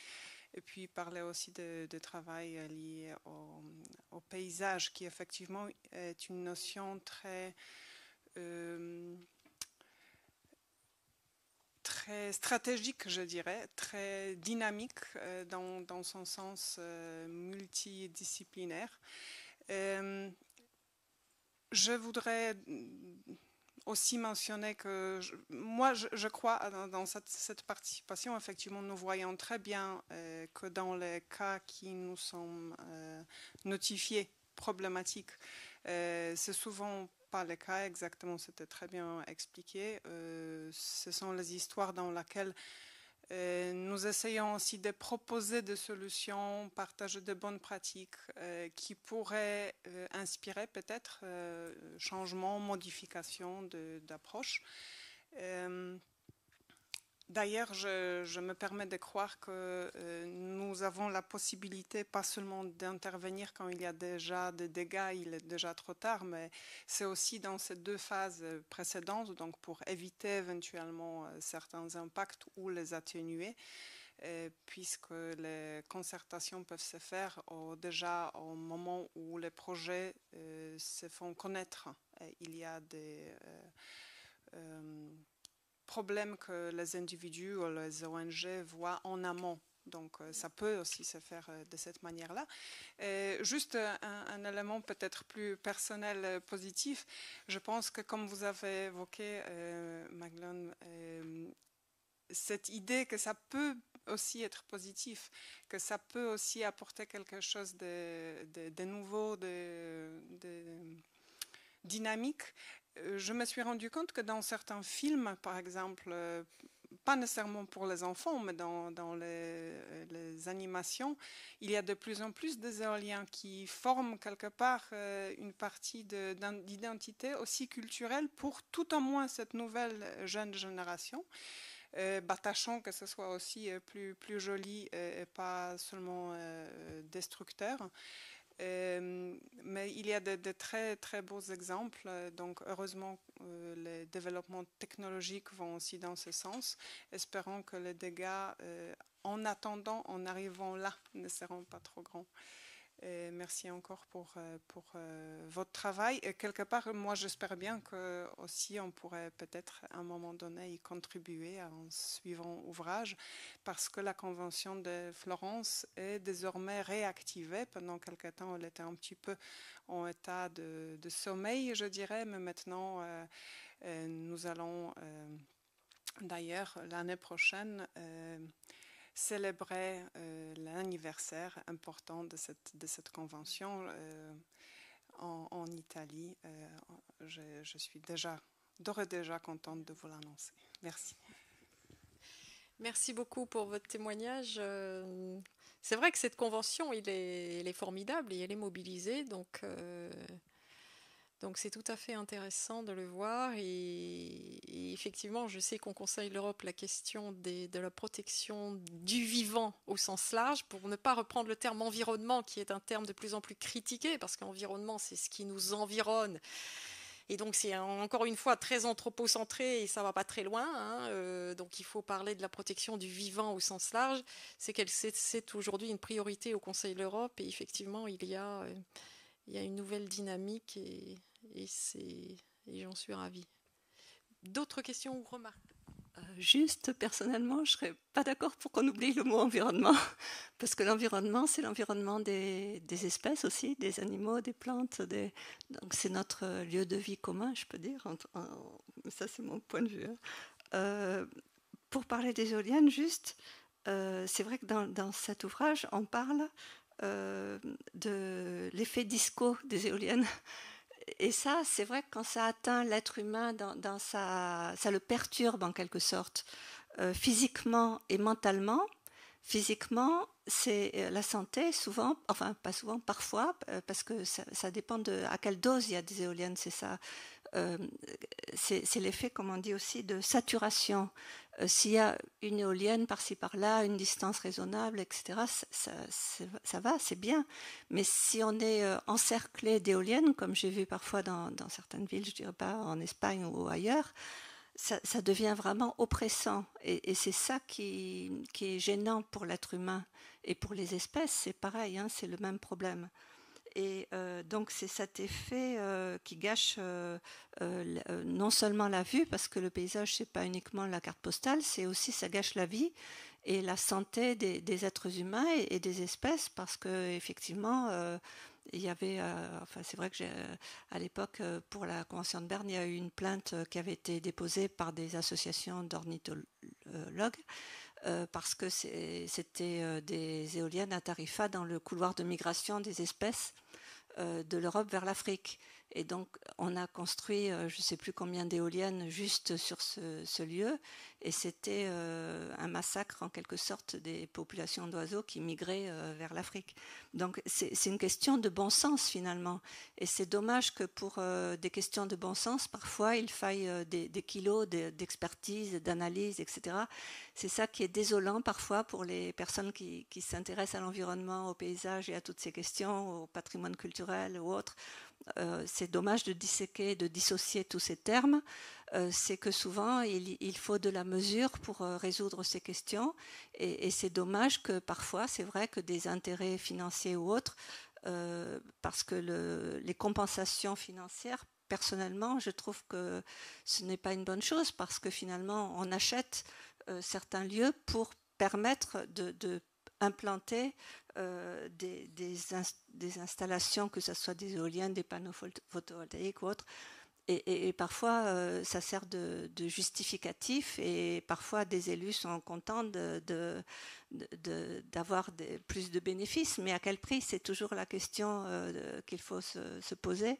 Et puis, parler parlait aussi de, travail euh, lié au, paysage, qui effectivement est une notion très, euh, très stratégique, je dirais, très dynamique euh, dans, son sens multidisciplinaire. je voudrais aussi mentionner que moi, je, crois dans, cette, participation, effectivement, nous voyons très bien euh, que dans les cas qui nous sont euh, notifiés problématiques, euh, c'est souvent pas le cas exactement, c'était très bien expliqué. ce sont les histoires dans laquelle euh, nous essayons aussi de proposer des solutions, partager de bonnes pratiques euh, qui pourraient euh, inspirer peut-être changement, modification d'approche. D'ailleurs, je, me permets de croire que euh, nous avons la possibilité pas seulement d'intervenir quand il y a déjà des dégâts, il est déjà trop tard, mais c'est aussi dans ces deux phases précédentes, donc pour éviter éventuellement euh, certains impacts ou les atténuer, euh, puisque les concertations peuvent se faire déjà au moment où les projets se font connaître. il y a des problèmes que les individus ou les ONG voient en amont. Donc euh, ça peut aussi se faire euh, de cette manière-là. Juste un, élément peut-être plus personnel euh, positif, je pense que comme vous avez évoqué, euh, Maglon, cette idée que ça peut aussi être positif, que ça peut aussi apporter quelque chose de, de nouveau, de dynamique euh, je me suis rendu compte que dans certains films, par exemple, euh, pas nécessairement pour les enfants, mais dans, dans euh, les, animations, il y a de plus en plus des éoliens qui forment quelque part une partie d'identité aussi culturelle pour tout au moins cette nouvelle jeune génération. Euh, bah, que ce soit aussi plus, plus joli et, pas seulement destructeur. Euh, mais il y a de, très très beaux exemples. Donc heureusement, euh, les développements technologiques vont aussi dans ce sens. Espérons que les dégâts, euh, en attendant, en arrivant là, ne seront pas trop grands merci encore pour, euh, pour euh, votre travail. Et quelque part, moi, j'espère bien que aussi on pourrait peut-être à un moment donné y contribuer en suivant ouvrage, parce que la Convention de Florence est désormais réactivée. Pendant quelque temps, elle était un petit peu en état de, sommeil, je dirais, mais maintenant, euh, nous allons, d'ailleurs, l'année prochaine célébrer euh, l'anniversaire important de cette, de cette convention euh, en, Italie. Euh, je, suis déjà, d'ores déjà contente de vous l'annoncer. Merci. Merci beaucoup pour votre témoignage. C'est vrai que cette convention, il est, elle est formidable et elle est mobilisée. Donc, donc c'est tout à fait intéressant de le voir et, effectivement je sais qu'on conseille l'Europe la question de la protection du vivant au sens large pour ne pas reprendre le terme environnement qui est un terme de plus en plus critiqué parce qu'environnement c'est ce qui nous environne. Et donc c'est encore une fois très anthropocentré et ça va pas très loin. Hein, euh, donc il faut parler de la protection du vivant au sens large. C'est qu'elle c'est aujourd'hui une priorité au Conseil de l'Europe et effectivement il y a euh, il y a une nouvelle dynamique et et, j'en suis ravie. D'autres questions ou remarques euh, Juste, personnellement, je ne serais pas d'accord pour qu'on oublie le mot environnement, [laughs] parce que l'environnement, c'est l'environnement des, espèces aussi, des animaux, des plantes, donc c'est notre lieu de vie commun, je peux dire, ça c'est mon point de vue. Hein. Euh, pour parler des éoliennes, juste, euh, c'est vrai que dans, cet ouvrage, on parle de l'effet disco des éoliennes et ça, c'est vrai que quand ça atteint l'être humain, dans, dans sa, ça le perturbe en quelque sorte, euh, physiquement et mentalement. Physiquement, c'est euh, la santé, souvent, enfin pas souvent, parfois, euh, parce que ça, ça, dépend de à quelle dose il y a des éoliennes, c'est ça. c'est l'effet, comme on dit aussi, de saturation. Euh, s'il y a une éolienne par-ci par-là, une distance raisonnable, etc., ça, va, c'est bien. Mais si on est euh, encerclé d'éoliennes, comme j'ai vu parfois dans, certaines villes, je dirais pas en Espagne ou ailleurs, ça, devient vraiment oppressant. Et, c'est ça qui, est gênant pour l'être humain et pour les espèces. C'est pareil, hein, c'est le même problème. Et euh, donc c'est cet effet euh, qui gâche euh, non seulement la vue, parce que le paysage, c'est pas uniquement la carte postale, c'est aussi ça gâche la vie et la santé des, êtres humains et, des espèces, parce que effectivement, il y avait, enfin c'est vrai que à l'époque, pour la Convention de Berne, il y a eu une plainte qui avait été déposée par des associations d'ornithologues. parce que c'était des éoliennes à Tarifa, dans le couloir de migration des espèces. Euh, de l'Europe vers l'Afrique. Et donc, on a construit euh, je ne sais plus combien d'éoliennes juste sur ce, lieu. Et c'était euh, un massacre en quelque sorte des populations d'oiseaux qui migraient euh, vers l'Afrique. Donc c'est une question de bon sens finalement. Et c'est dommage que pour euh, des questions de bon sens, parfois il faille des, kilos d'expertise, d'analyse, etc. C'est ça qui est désolant parfois pour les personnes qui, qui s'intéressent à l'environnement, au paysage et à toutes ces questions, au patrimoine culturel ou autre. c'est dommage de disséquer, de dissocier tous ces termes. Euh, c'est que souvent, il, faut de la mesure pour euh, résoudre ces questions. Et, c'est dommage que parfois, c'est vrai que des intérêts financiers ou autres, euh, parce que les compensations financières, personnellement, je trouve que ce n'est pas une bonne chose, parce que finalement, on achète certains lieux pour permettre de, implanter des, des, installations, que ce soit des éoliennes, des panneaux photovoltaïques ou autres, et, parfois, euh, ça sert de, justificatif et parfois des élus sont contents d'avoir plus de bénéfices, mais à quel prix C'est toujours la question euh, qu'il faut se, poser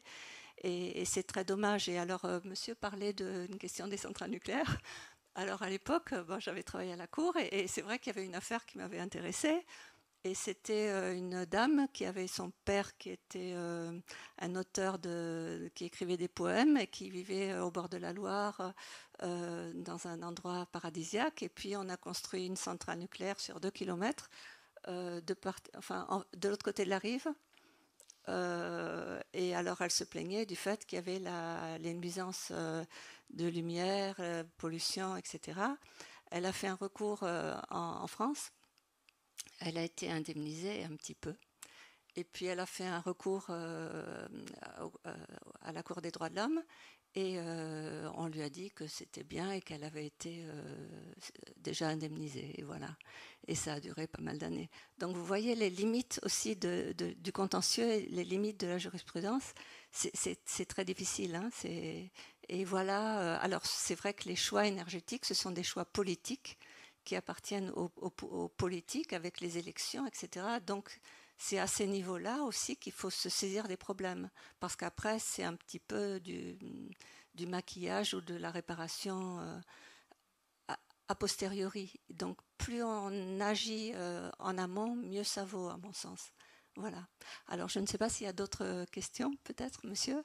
et, c'est très dommage. Et alors, euh, monsieur parlait d'une question des centrales nucléaires. Alors à l'époque, j'avais travaillé à la Cour et, c'est vrai qu'il y avait une affaire qui m'avait intéressée et c'était euh, une dame qui avait son père qui était euh, un auteur de, qui écrivait des poèmes et qui vivait euh, au bord de la Loire dans un endroit paradisiaque. Et puis on a construit une centrale nucléaire sur deux kilomètres de, enfin, de l'autre côté de la rive. et alors elle se plaignait du fait qu'il y avait la, les nuisances de lumière, pollution, etc. Elle a fait un recours en, France elle a été indemnisée un petit peu. Et puis elle a fait un recours euh, euh, à, la Cour des droits de l'homme et euh, on lui a dit que c'était bien et qu'elle avait été déjà indemnisée. Et voilà. Et ça a duré pas mal d'années. Donc vous voyez les limites aussi du contentieux et les limites de la jurisprudence. C'est très difficile. Hein. et voilà. Alors c'est vrai que les choix énergétiques, ce sont des choix politiques qui appartiennent aux, politiques avec les élections, etc. Donc c'est à ces niveaux-là aussi qu'il faut se saisir des problèmes, parce qu'après c'est un petit peu du, maquillage ou de la réparation euh, a, posteriori. Donc plus on agit euh, en amont, mieux ça vaut à mon sens. Voilà. Alors je ne sais pas s'il y a d'autres questions, peut-être, monsieur.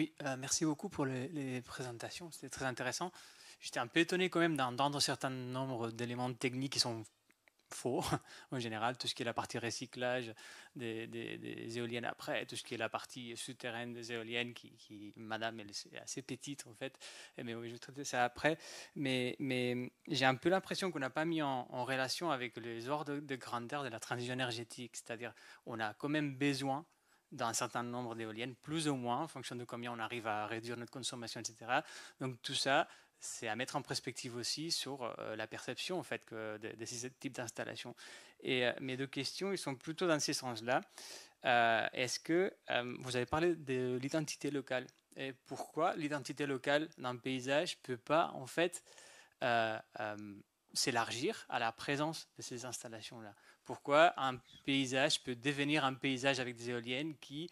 Oui, euh, merci beaucoup pour les, présentations, c'était très intéressant. J'étais un peu étonné quand même d'entendre un certain nombre d'éléments techniques qui sont faux [laughs] en général, tout ce qui est la partie recyclage des, éoliennes après, tout ce qui est la partie souterraine des éoliennes qui, madame, elle est assez petite en fait, mais eh je vais traiter ça après, mais, mais j'ai un peu l'impression qu'on n'a pas mis en, relation avec les ordres de grandeur de la transition énergétique, c'est-à-dire on a quand même besoin dans un certain nombre d'éoliennes, plus ou moins, en fonction de combien on arrive à réduire notre consommation, etc. Donc tout ça, c'est à mettre en perspective aussi sur euh, la perception en fait que de, ces types d'installations. Et euh, mes deux questions, ils sont plutôt dans ces sens-là. Euh, est-ce que vous avez parlé de l'identité locale et pourquoi l'identité locale d'un paysage peut pas en fait s'élargir à la présence de ces installations-là pourquoi un paysage peut devenir un paysage avec des éoliennes qui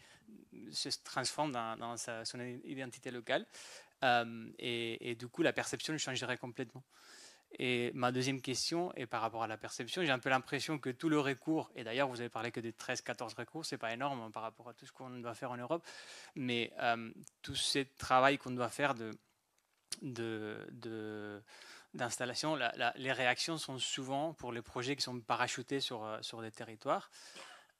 se transforme dans, son identité locale. Euh, et, du coup, la perception changerait complètement. Et ma deuxième question est par rapport à la perception. J'ai un peu l'impression que tout le recours, et d'ailleurs vous avez parlé que des 13-14 recours, c'est pas énorme hein, par rapport à tout ce qu'on doit faire en Europe, mais euh, tout ce travail qu'on doit faire de, de d'installation, les réactions sont souvent pour les projets qui sont parachutés sur, euh, sur des territoires.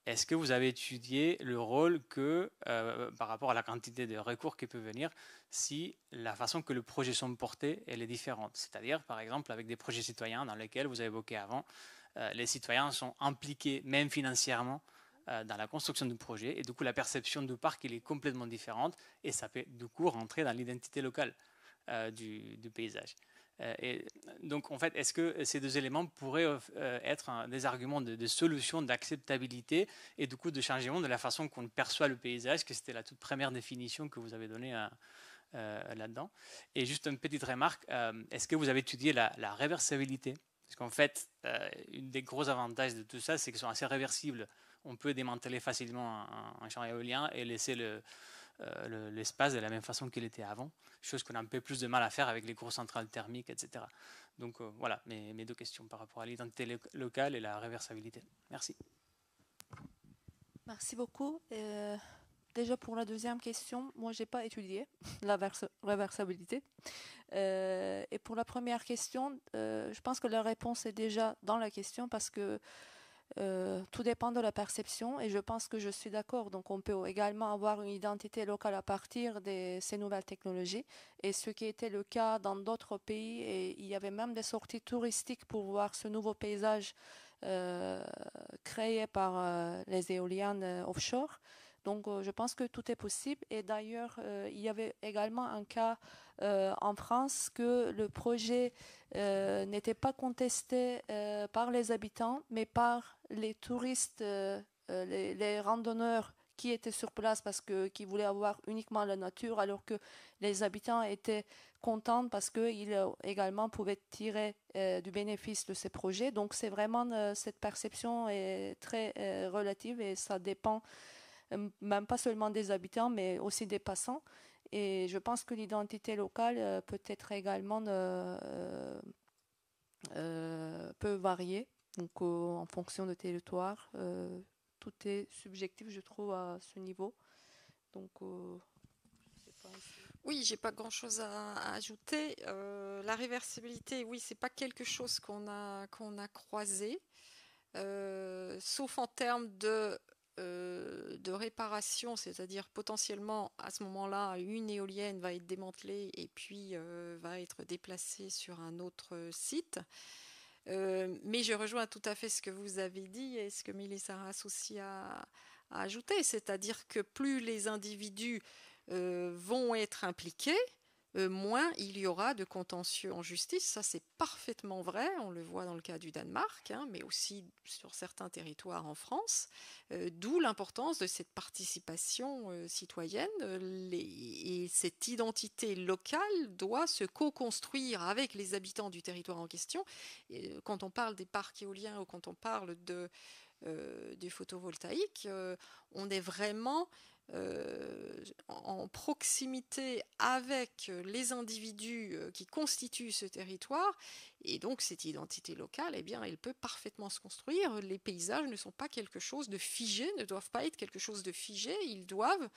Est-ce que vous avez étudié le rôle que, euh, par rapport à la quantité de recours qui peut venir, si la façon que le projet sont portés, elle est différente C'est-à-dire, par exemple, avec des projets citoyens dans lesquels, vous avez évoqué avant, euh, les citoyens sont impliqués, même financièrement, dans la construction du projet, et du coup, la perception du parc, elle est complètement différente, et ça peut, du coup, rentrer dans l'identité locale du paysage. Euh, et donc, en fait, est-ce que ces deux éléments pourraient euh, euh, être des arguments de, solution, d'acceptabilité et du coup de changement de la façon qu'on perçoit le paysage, que c'était la toute première définition que vous avez donnée là-dedans. Et juste une petite remarque, est-ce que vous avez étudié la, réversibilité Parce qu'en fait, un une des gros avantages de tout ça, c'est qu'ils sont assez réversibles. On peut démanteler facilement un champ éolien et laisser le, euh, l'espace de la même façon qu'il était avant, chose qu'on a un peu plus de mal à faire avec les cours centrales thermiques, etc. Donc euh, voilà mes, mes, deux questions par rapport à l'identité locale et la réversibilité. Merci. Merci beaucoup. Euh, déjà pour la deuxième question, moi j'ai pas étudié [laughs] la réversibilité. et pour la première question, je pense que la réponse est déjà dans la question parce que euh, tout dépend de la perception et je pense que je suis d'accord. Donc on peut également avoir une identité locale à partir de ces nouvelles technologies et ce qui était le cas dans d'autres pays et il y avait même des sorties touristiques pour voir ce nouveau paysage euh, créé par euh, les éoliennes offshore. Donc, euh, je pense que tout est possible. Et d'ailleurs, euh, il y avait également un cas euh, en France que le projet n'était pas contesté par les habitants, mais par les touristes, les, randonneurs qui étaient sur place parce que qui voulaient avoir uniquement la nature, alors que les habitants étaient contents parce qu'ils également pouvaient tirer du bénéfice de ces projets. Donc c'est vraiment cette perception est très relative et ça dépend euh, même pas seulement des habitants, mais aussi des passants. Et je pense que l'identité locale euh, peut être également euh, peut varier, donc en fonction de territoire. tout est subjectif, je trouve, à ce niveau. Donc oui, j'ai pas grand chose à, ajouter. la réversibilité, oui, c'est pas quelque chose qu'on a qu'on a croisé, sauf en termes de euh, de réparation, c'est-à-dire potentiellement à ce moment-là, une éolienne va être démantelée et puis euh, va être déplacée sur un autre site. Euh, mais je rejoins tout à fait ce que vous avez dit et ce que Mélissa Rassouci aussi a ajouté, c'est-à-dire que plus les individus vont être impliqués, euh, moins il y aura de contentieux en justice. Ça, c'est parfaitement vrai. On le voit dans le cas du Danemark, hein, mais aussi sur certains territoires en France. Euh, d'où l'importance de cette participation euh, citoyenne. et cette identité locale doit se co-construire avec les habitants du territoire en question. quand on parle des parcs éoliens ou quand on parle de, du photovoltaïque, on est vraiment euh, en proximité avec les individus euh, qui constituent ce territoire. Et donc cette identité locale, eh bien, elle peut parfaitement se construire. Les paysages ne sont pas quelque chose de figé, ne doivent pas être quelque chose de figé. Ils doivent,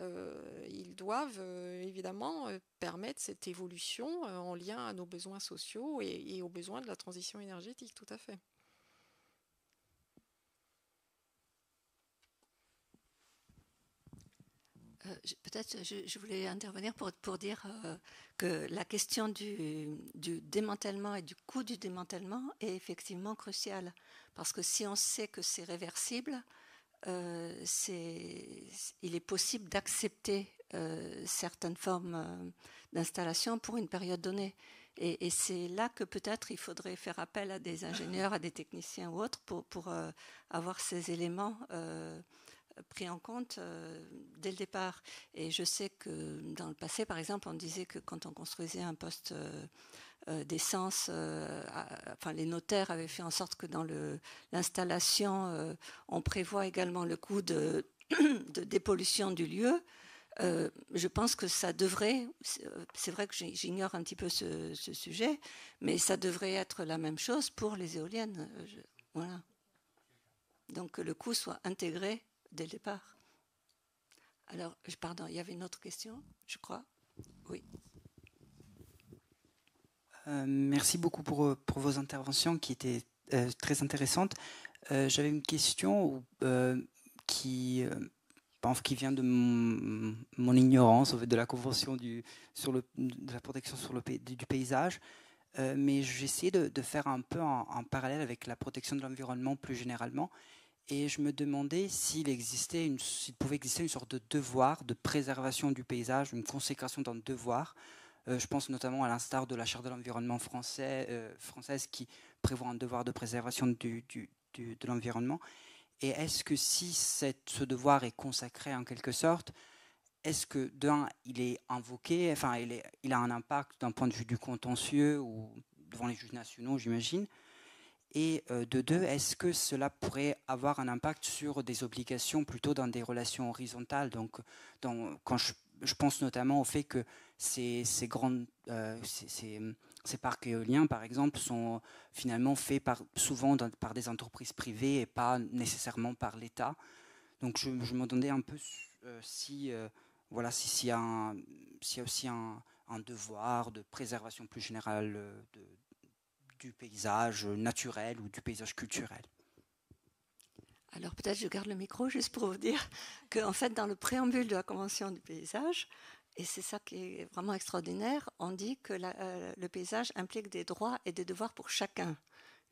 euh, ils doivent évidemment permettre cette évolution en lien à nos besoins sociaux et aux besoins de la transition énergétique, tout à fait. Euh, peut-être je, je, voulais intervenir pour, pour dire euh, que la question du, du, démantèlement et du coût du démantèlement est effectivement cruciale. Parce que si on sait que c'est réversible, euh, il est possible d'accepter euh, certaines formes d'installation pour une période donnée. Et, et c'est là que peut-être il faudrait faire appel à des ingénieurs, à des techniciens ou autres pour, pour avoir ces éléments pris en compte euh, dès le départ. Et je sais que dans le passé, par exemple, on disait que quand on construisait un poste euh, euh, d'essence, enfin les notaires avaient fait en sorte que dans l'installation, on prévoit également le coût de, [coughs] de dépollution du lieu. je pense que ça devrait, c'est vrai que j'ignore un petit peu ce, sujet, mais ça devrait être la même chose pour les éoliennes. voilà. Donc que le coût soit intégré dès le départ. Alors, pardon, il y avait une autre question, je crois. Oui. Euh, merci beaucoup euh, pour, vos interventions qui étaient euh, très intéressantes. J'avais une question qui, qui vient de mon, ignorance de la Convention sur de la protection sur le, du paysage. mais j'essaie de, de, faire un peu en, en parallèle avec la protection de l'environnement plus généralement et je me demandais s'il existait une, s'il pouvait exister une sorte de devoir de préservation du paysage, une consécration d'un devoir. Euh, je pense notamment à l'instar de la Charte de l'environnement français, euh, française qui prévoit un devoir de préservation de l'environnement. Et est-ce que si cette, ce devoir est consacré en quelque sorte, est-ce que d'un, il est invoqué, enfin, il a un impact d'un point de vue du contentieux ou devant les juges nationaux, j'imagine et euh, de deux, est-ce que cela pourrait avoir un impact sur des obligations plutôt dans des relations horizontales Donc, dans, quand je, pense notamment au fait que ces, ces grandes, euh, ces, parcs éoliens, par exemple, sont finalement faits par, souvent par des entreprises privées et pas nécessairement par l'État. Donc, je, me demandais un peu euh, si, voilà, s'il si y, y, a aussi un, un, devoir de préservation plus générale de, du paysage naturel ou du paysage culturel. Alors peut-être je garde le micro juste pour vous dire qu'en en fait dans le préambule de la Convention du paysage, et c'est ça qui est vraiment extraordinaire, on dit que euh, le paysage implique des droits et des devoirs pour chacun.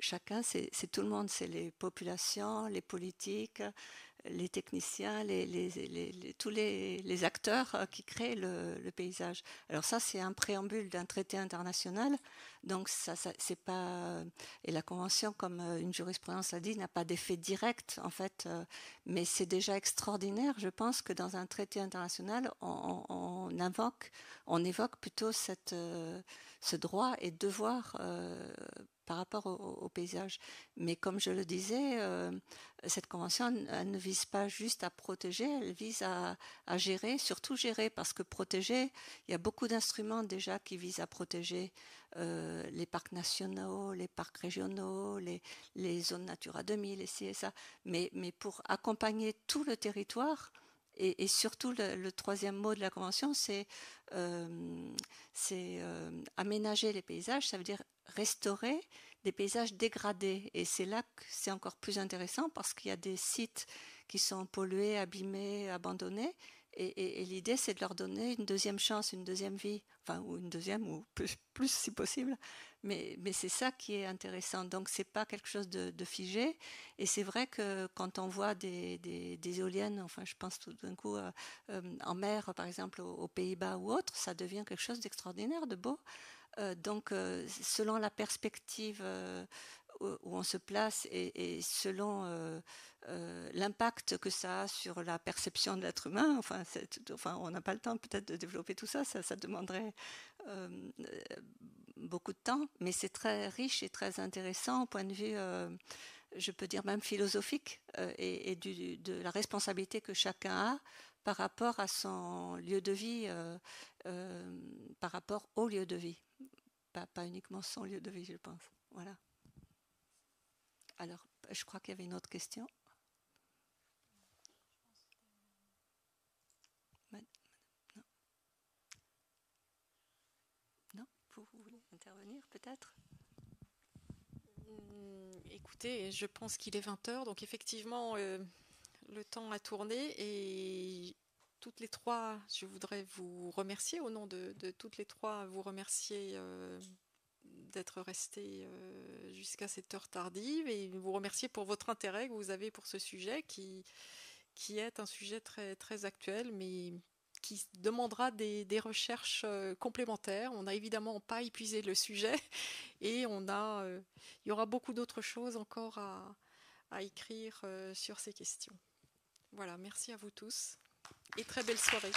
Chacun, c'est tout le monde, c'est les populations, les politiques, les techniciens, tous les, acteurs euh, qui créent le, paysage. Alors ça, c'est un préambule d'un traité international, donc ça, c'est pas et la convention, comme euh, une jurisprudence l'a dit, n'a pas d'effet direct en fait, euh, mais c'est déjà extraordinaire. Je pense que dans un traité international, on, invoque, on évoque plutôt cette, ce droit et devoir par rapport au, paysage. Mais comme je le disais, euh, cette convention, elle, ne vise pas juste à protéger, elle vise à, gérer, surtout gérer, parce que protéger, il y a beaucoup d'instruments déjà qui visent à protéger euh, les parcs nationaux, les parcs régionaux, les, les zones Natura 2000, les CSA. Mais, mais pour accompagner tout le territoire, et, surtout, le, troisième mot de la Convention, c'est euh, euh, aménager les paysages, ça veut dire restaurer des paysages dégradés. Et c'est là que c'est encore plus intéressant parce qu'il y a des sites qui sont pollués, abîmés, abandonnés, et, l'idée, c'est de leur donner une deuxième chance, une deuxième vie, enfin, ou une deuxième, ou plus, [laughs] si possible. Mais, mais c'est ça qui est intéressant. Donc, c'est pas quelque chose de, figé. Et c'est vrai que quand on voit des, des, éoliennes, enfin, je pense tout d'un coup euh, euh, en mer, par exemple, aux, Pays-Bas ou autre, ça devient quelque chose d'extraordinaire, de beau. Euh, donc, selon la perspective où on se place et, selon euh, euh, l'impact que ça a sur la perception de l'être humain. Enfin, enfin on n'a pas le temps peut-être de développer tout ça, ça, demanderait euh, beaucoup de temps, mais c'est très riche et très intéressant au point de vue, je peux dire même philosophique, et, du, de la responsabilité que chacun a par rapport à son lieu de vie, par rapport au lieu de vie. Pas, pas uniquement son lieu de vie, je pense. Voilà. Alors, je crois qu'il y avait une autre question. non. vous, voulez intervenir peut-être hum, Écoutez, je pense qu'il est 20h, donc effectivement, euh, le temps a tourné et toutes les trois, je voudrais vous remercier au nom de, toutes les trois, vous remercier. Euh, d'être resté euh, jusqu'à cette heure tardive et vous remercier pour votre intérêt que vous avez pour ce sujet qui, qui est un sujet très, très actuel mais qui demandera des, recherches euh, complémentaires. On n'a évidemment pas épuisé le sujet [laughs] et on euh, il y aura beaucoup d'autres choses encore à, écrire sur ces questions. Voilà, merci à vous tous et très belle soirée.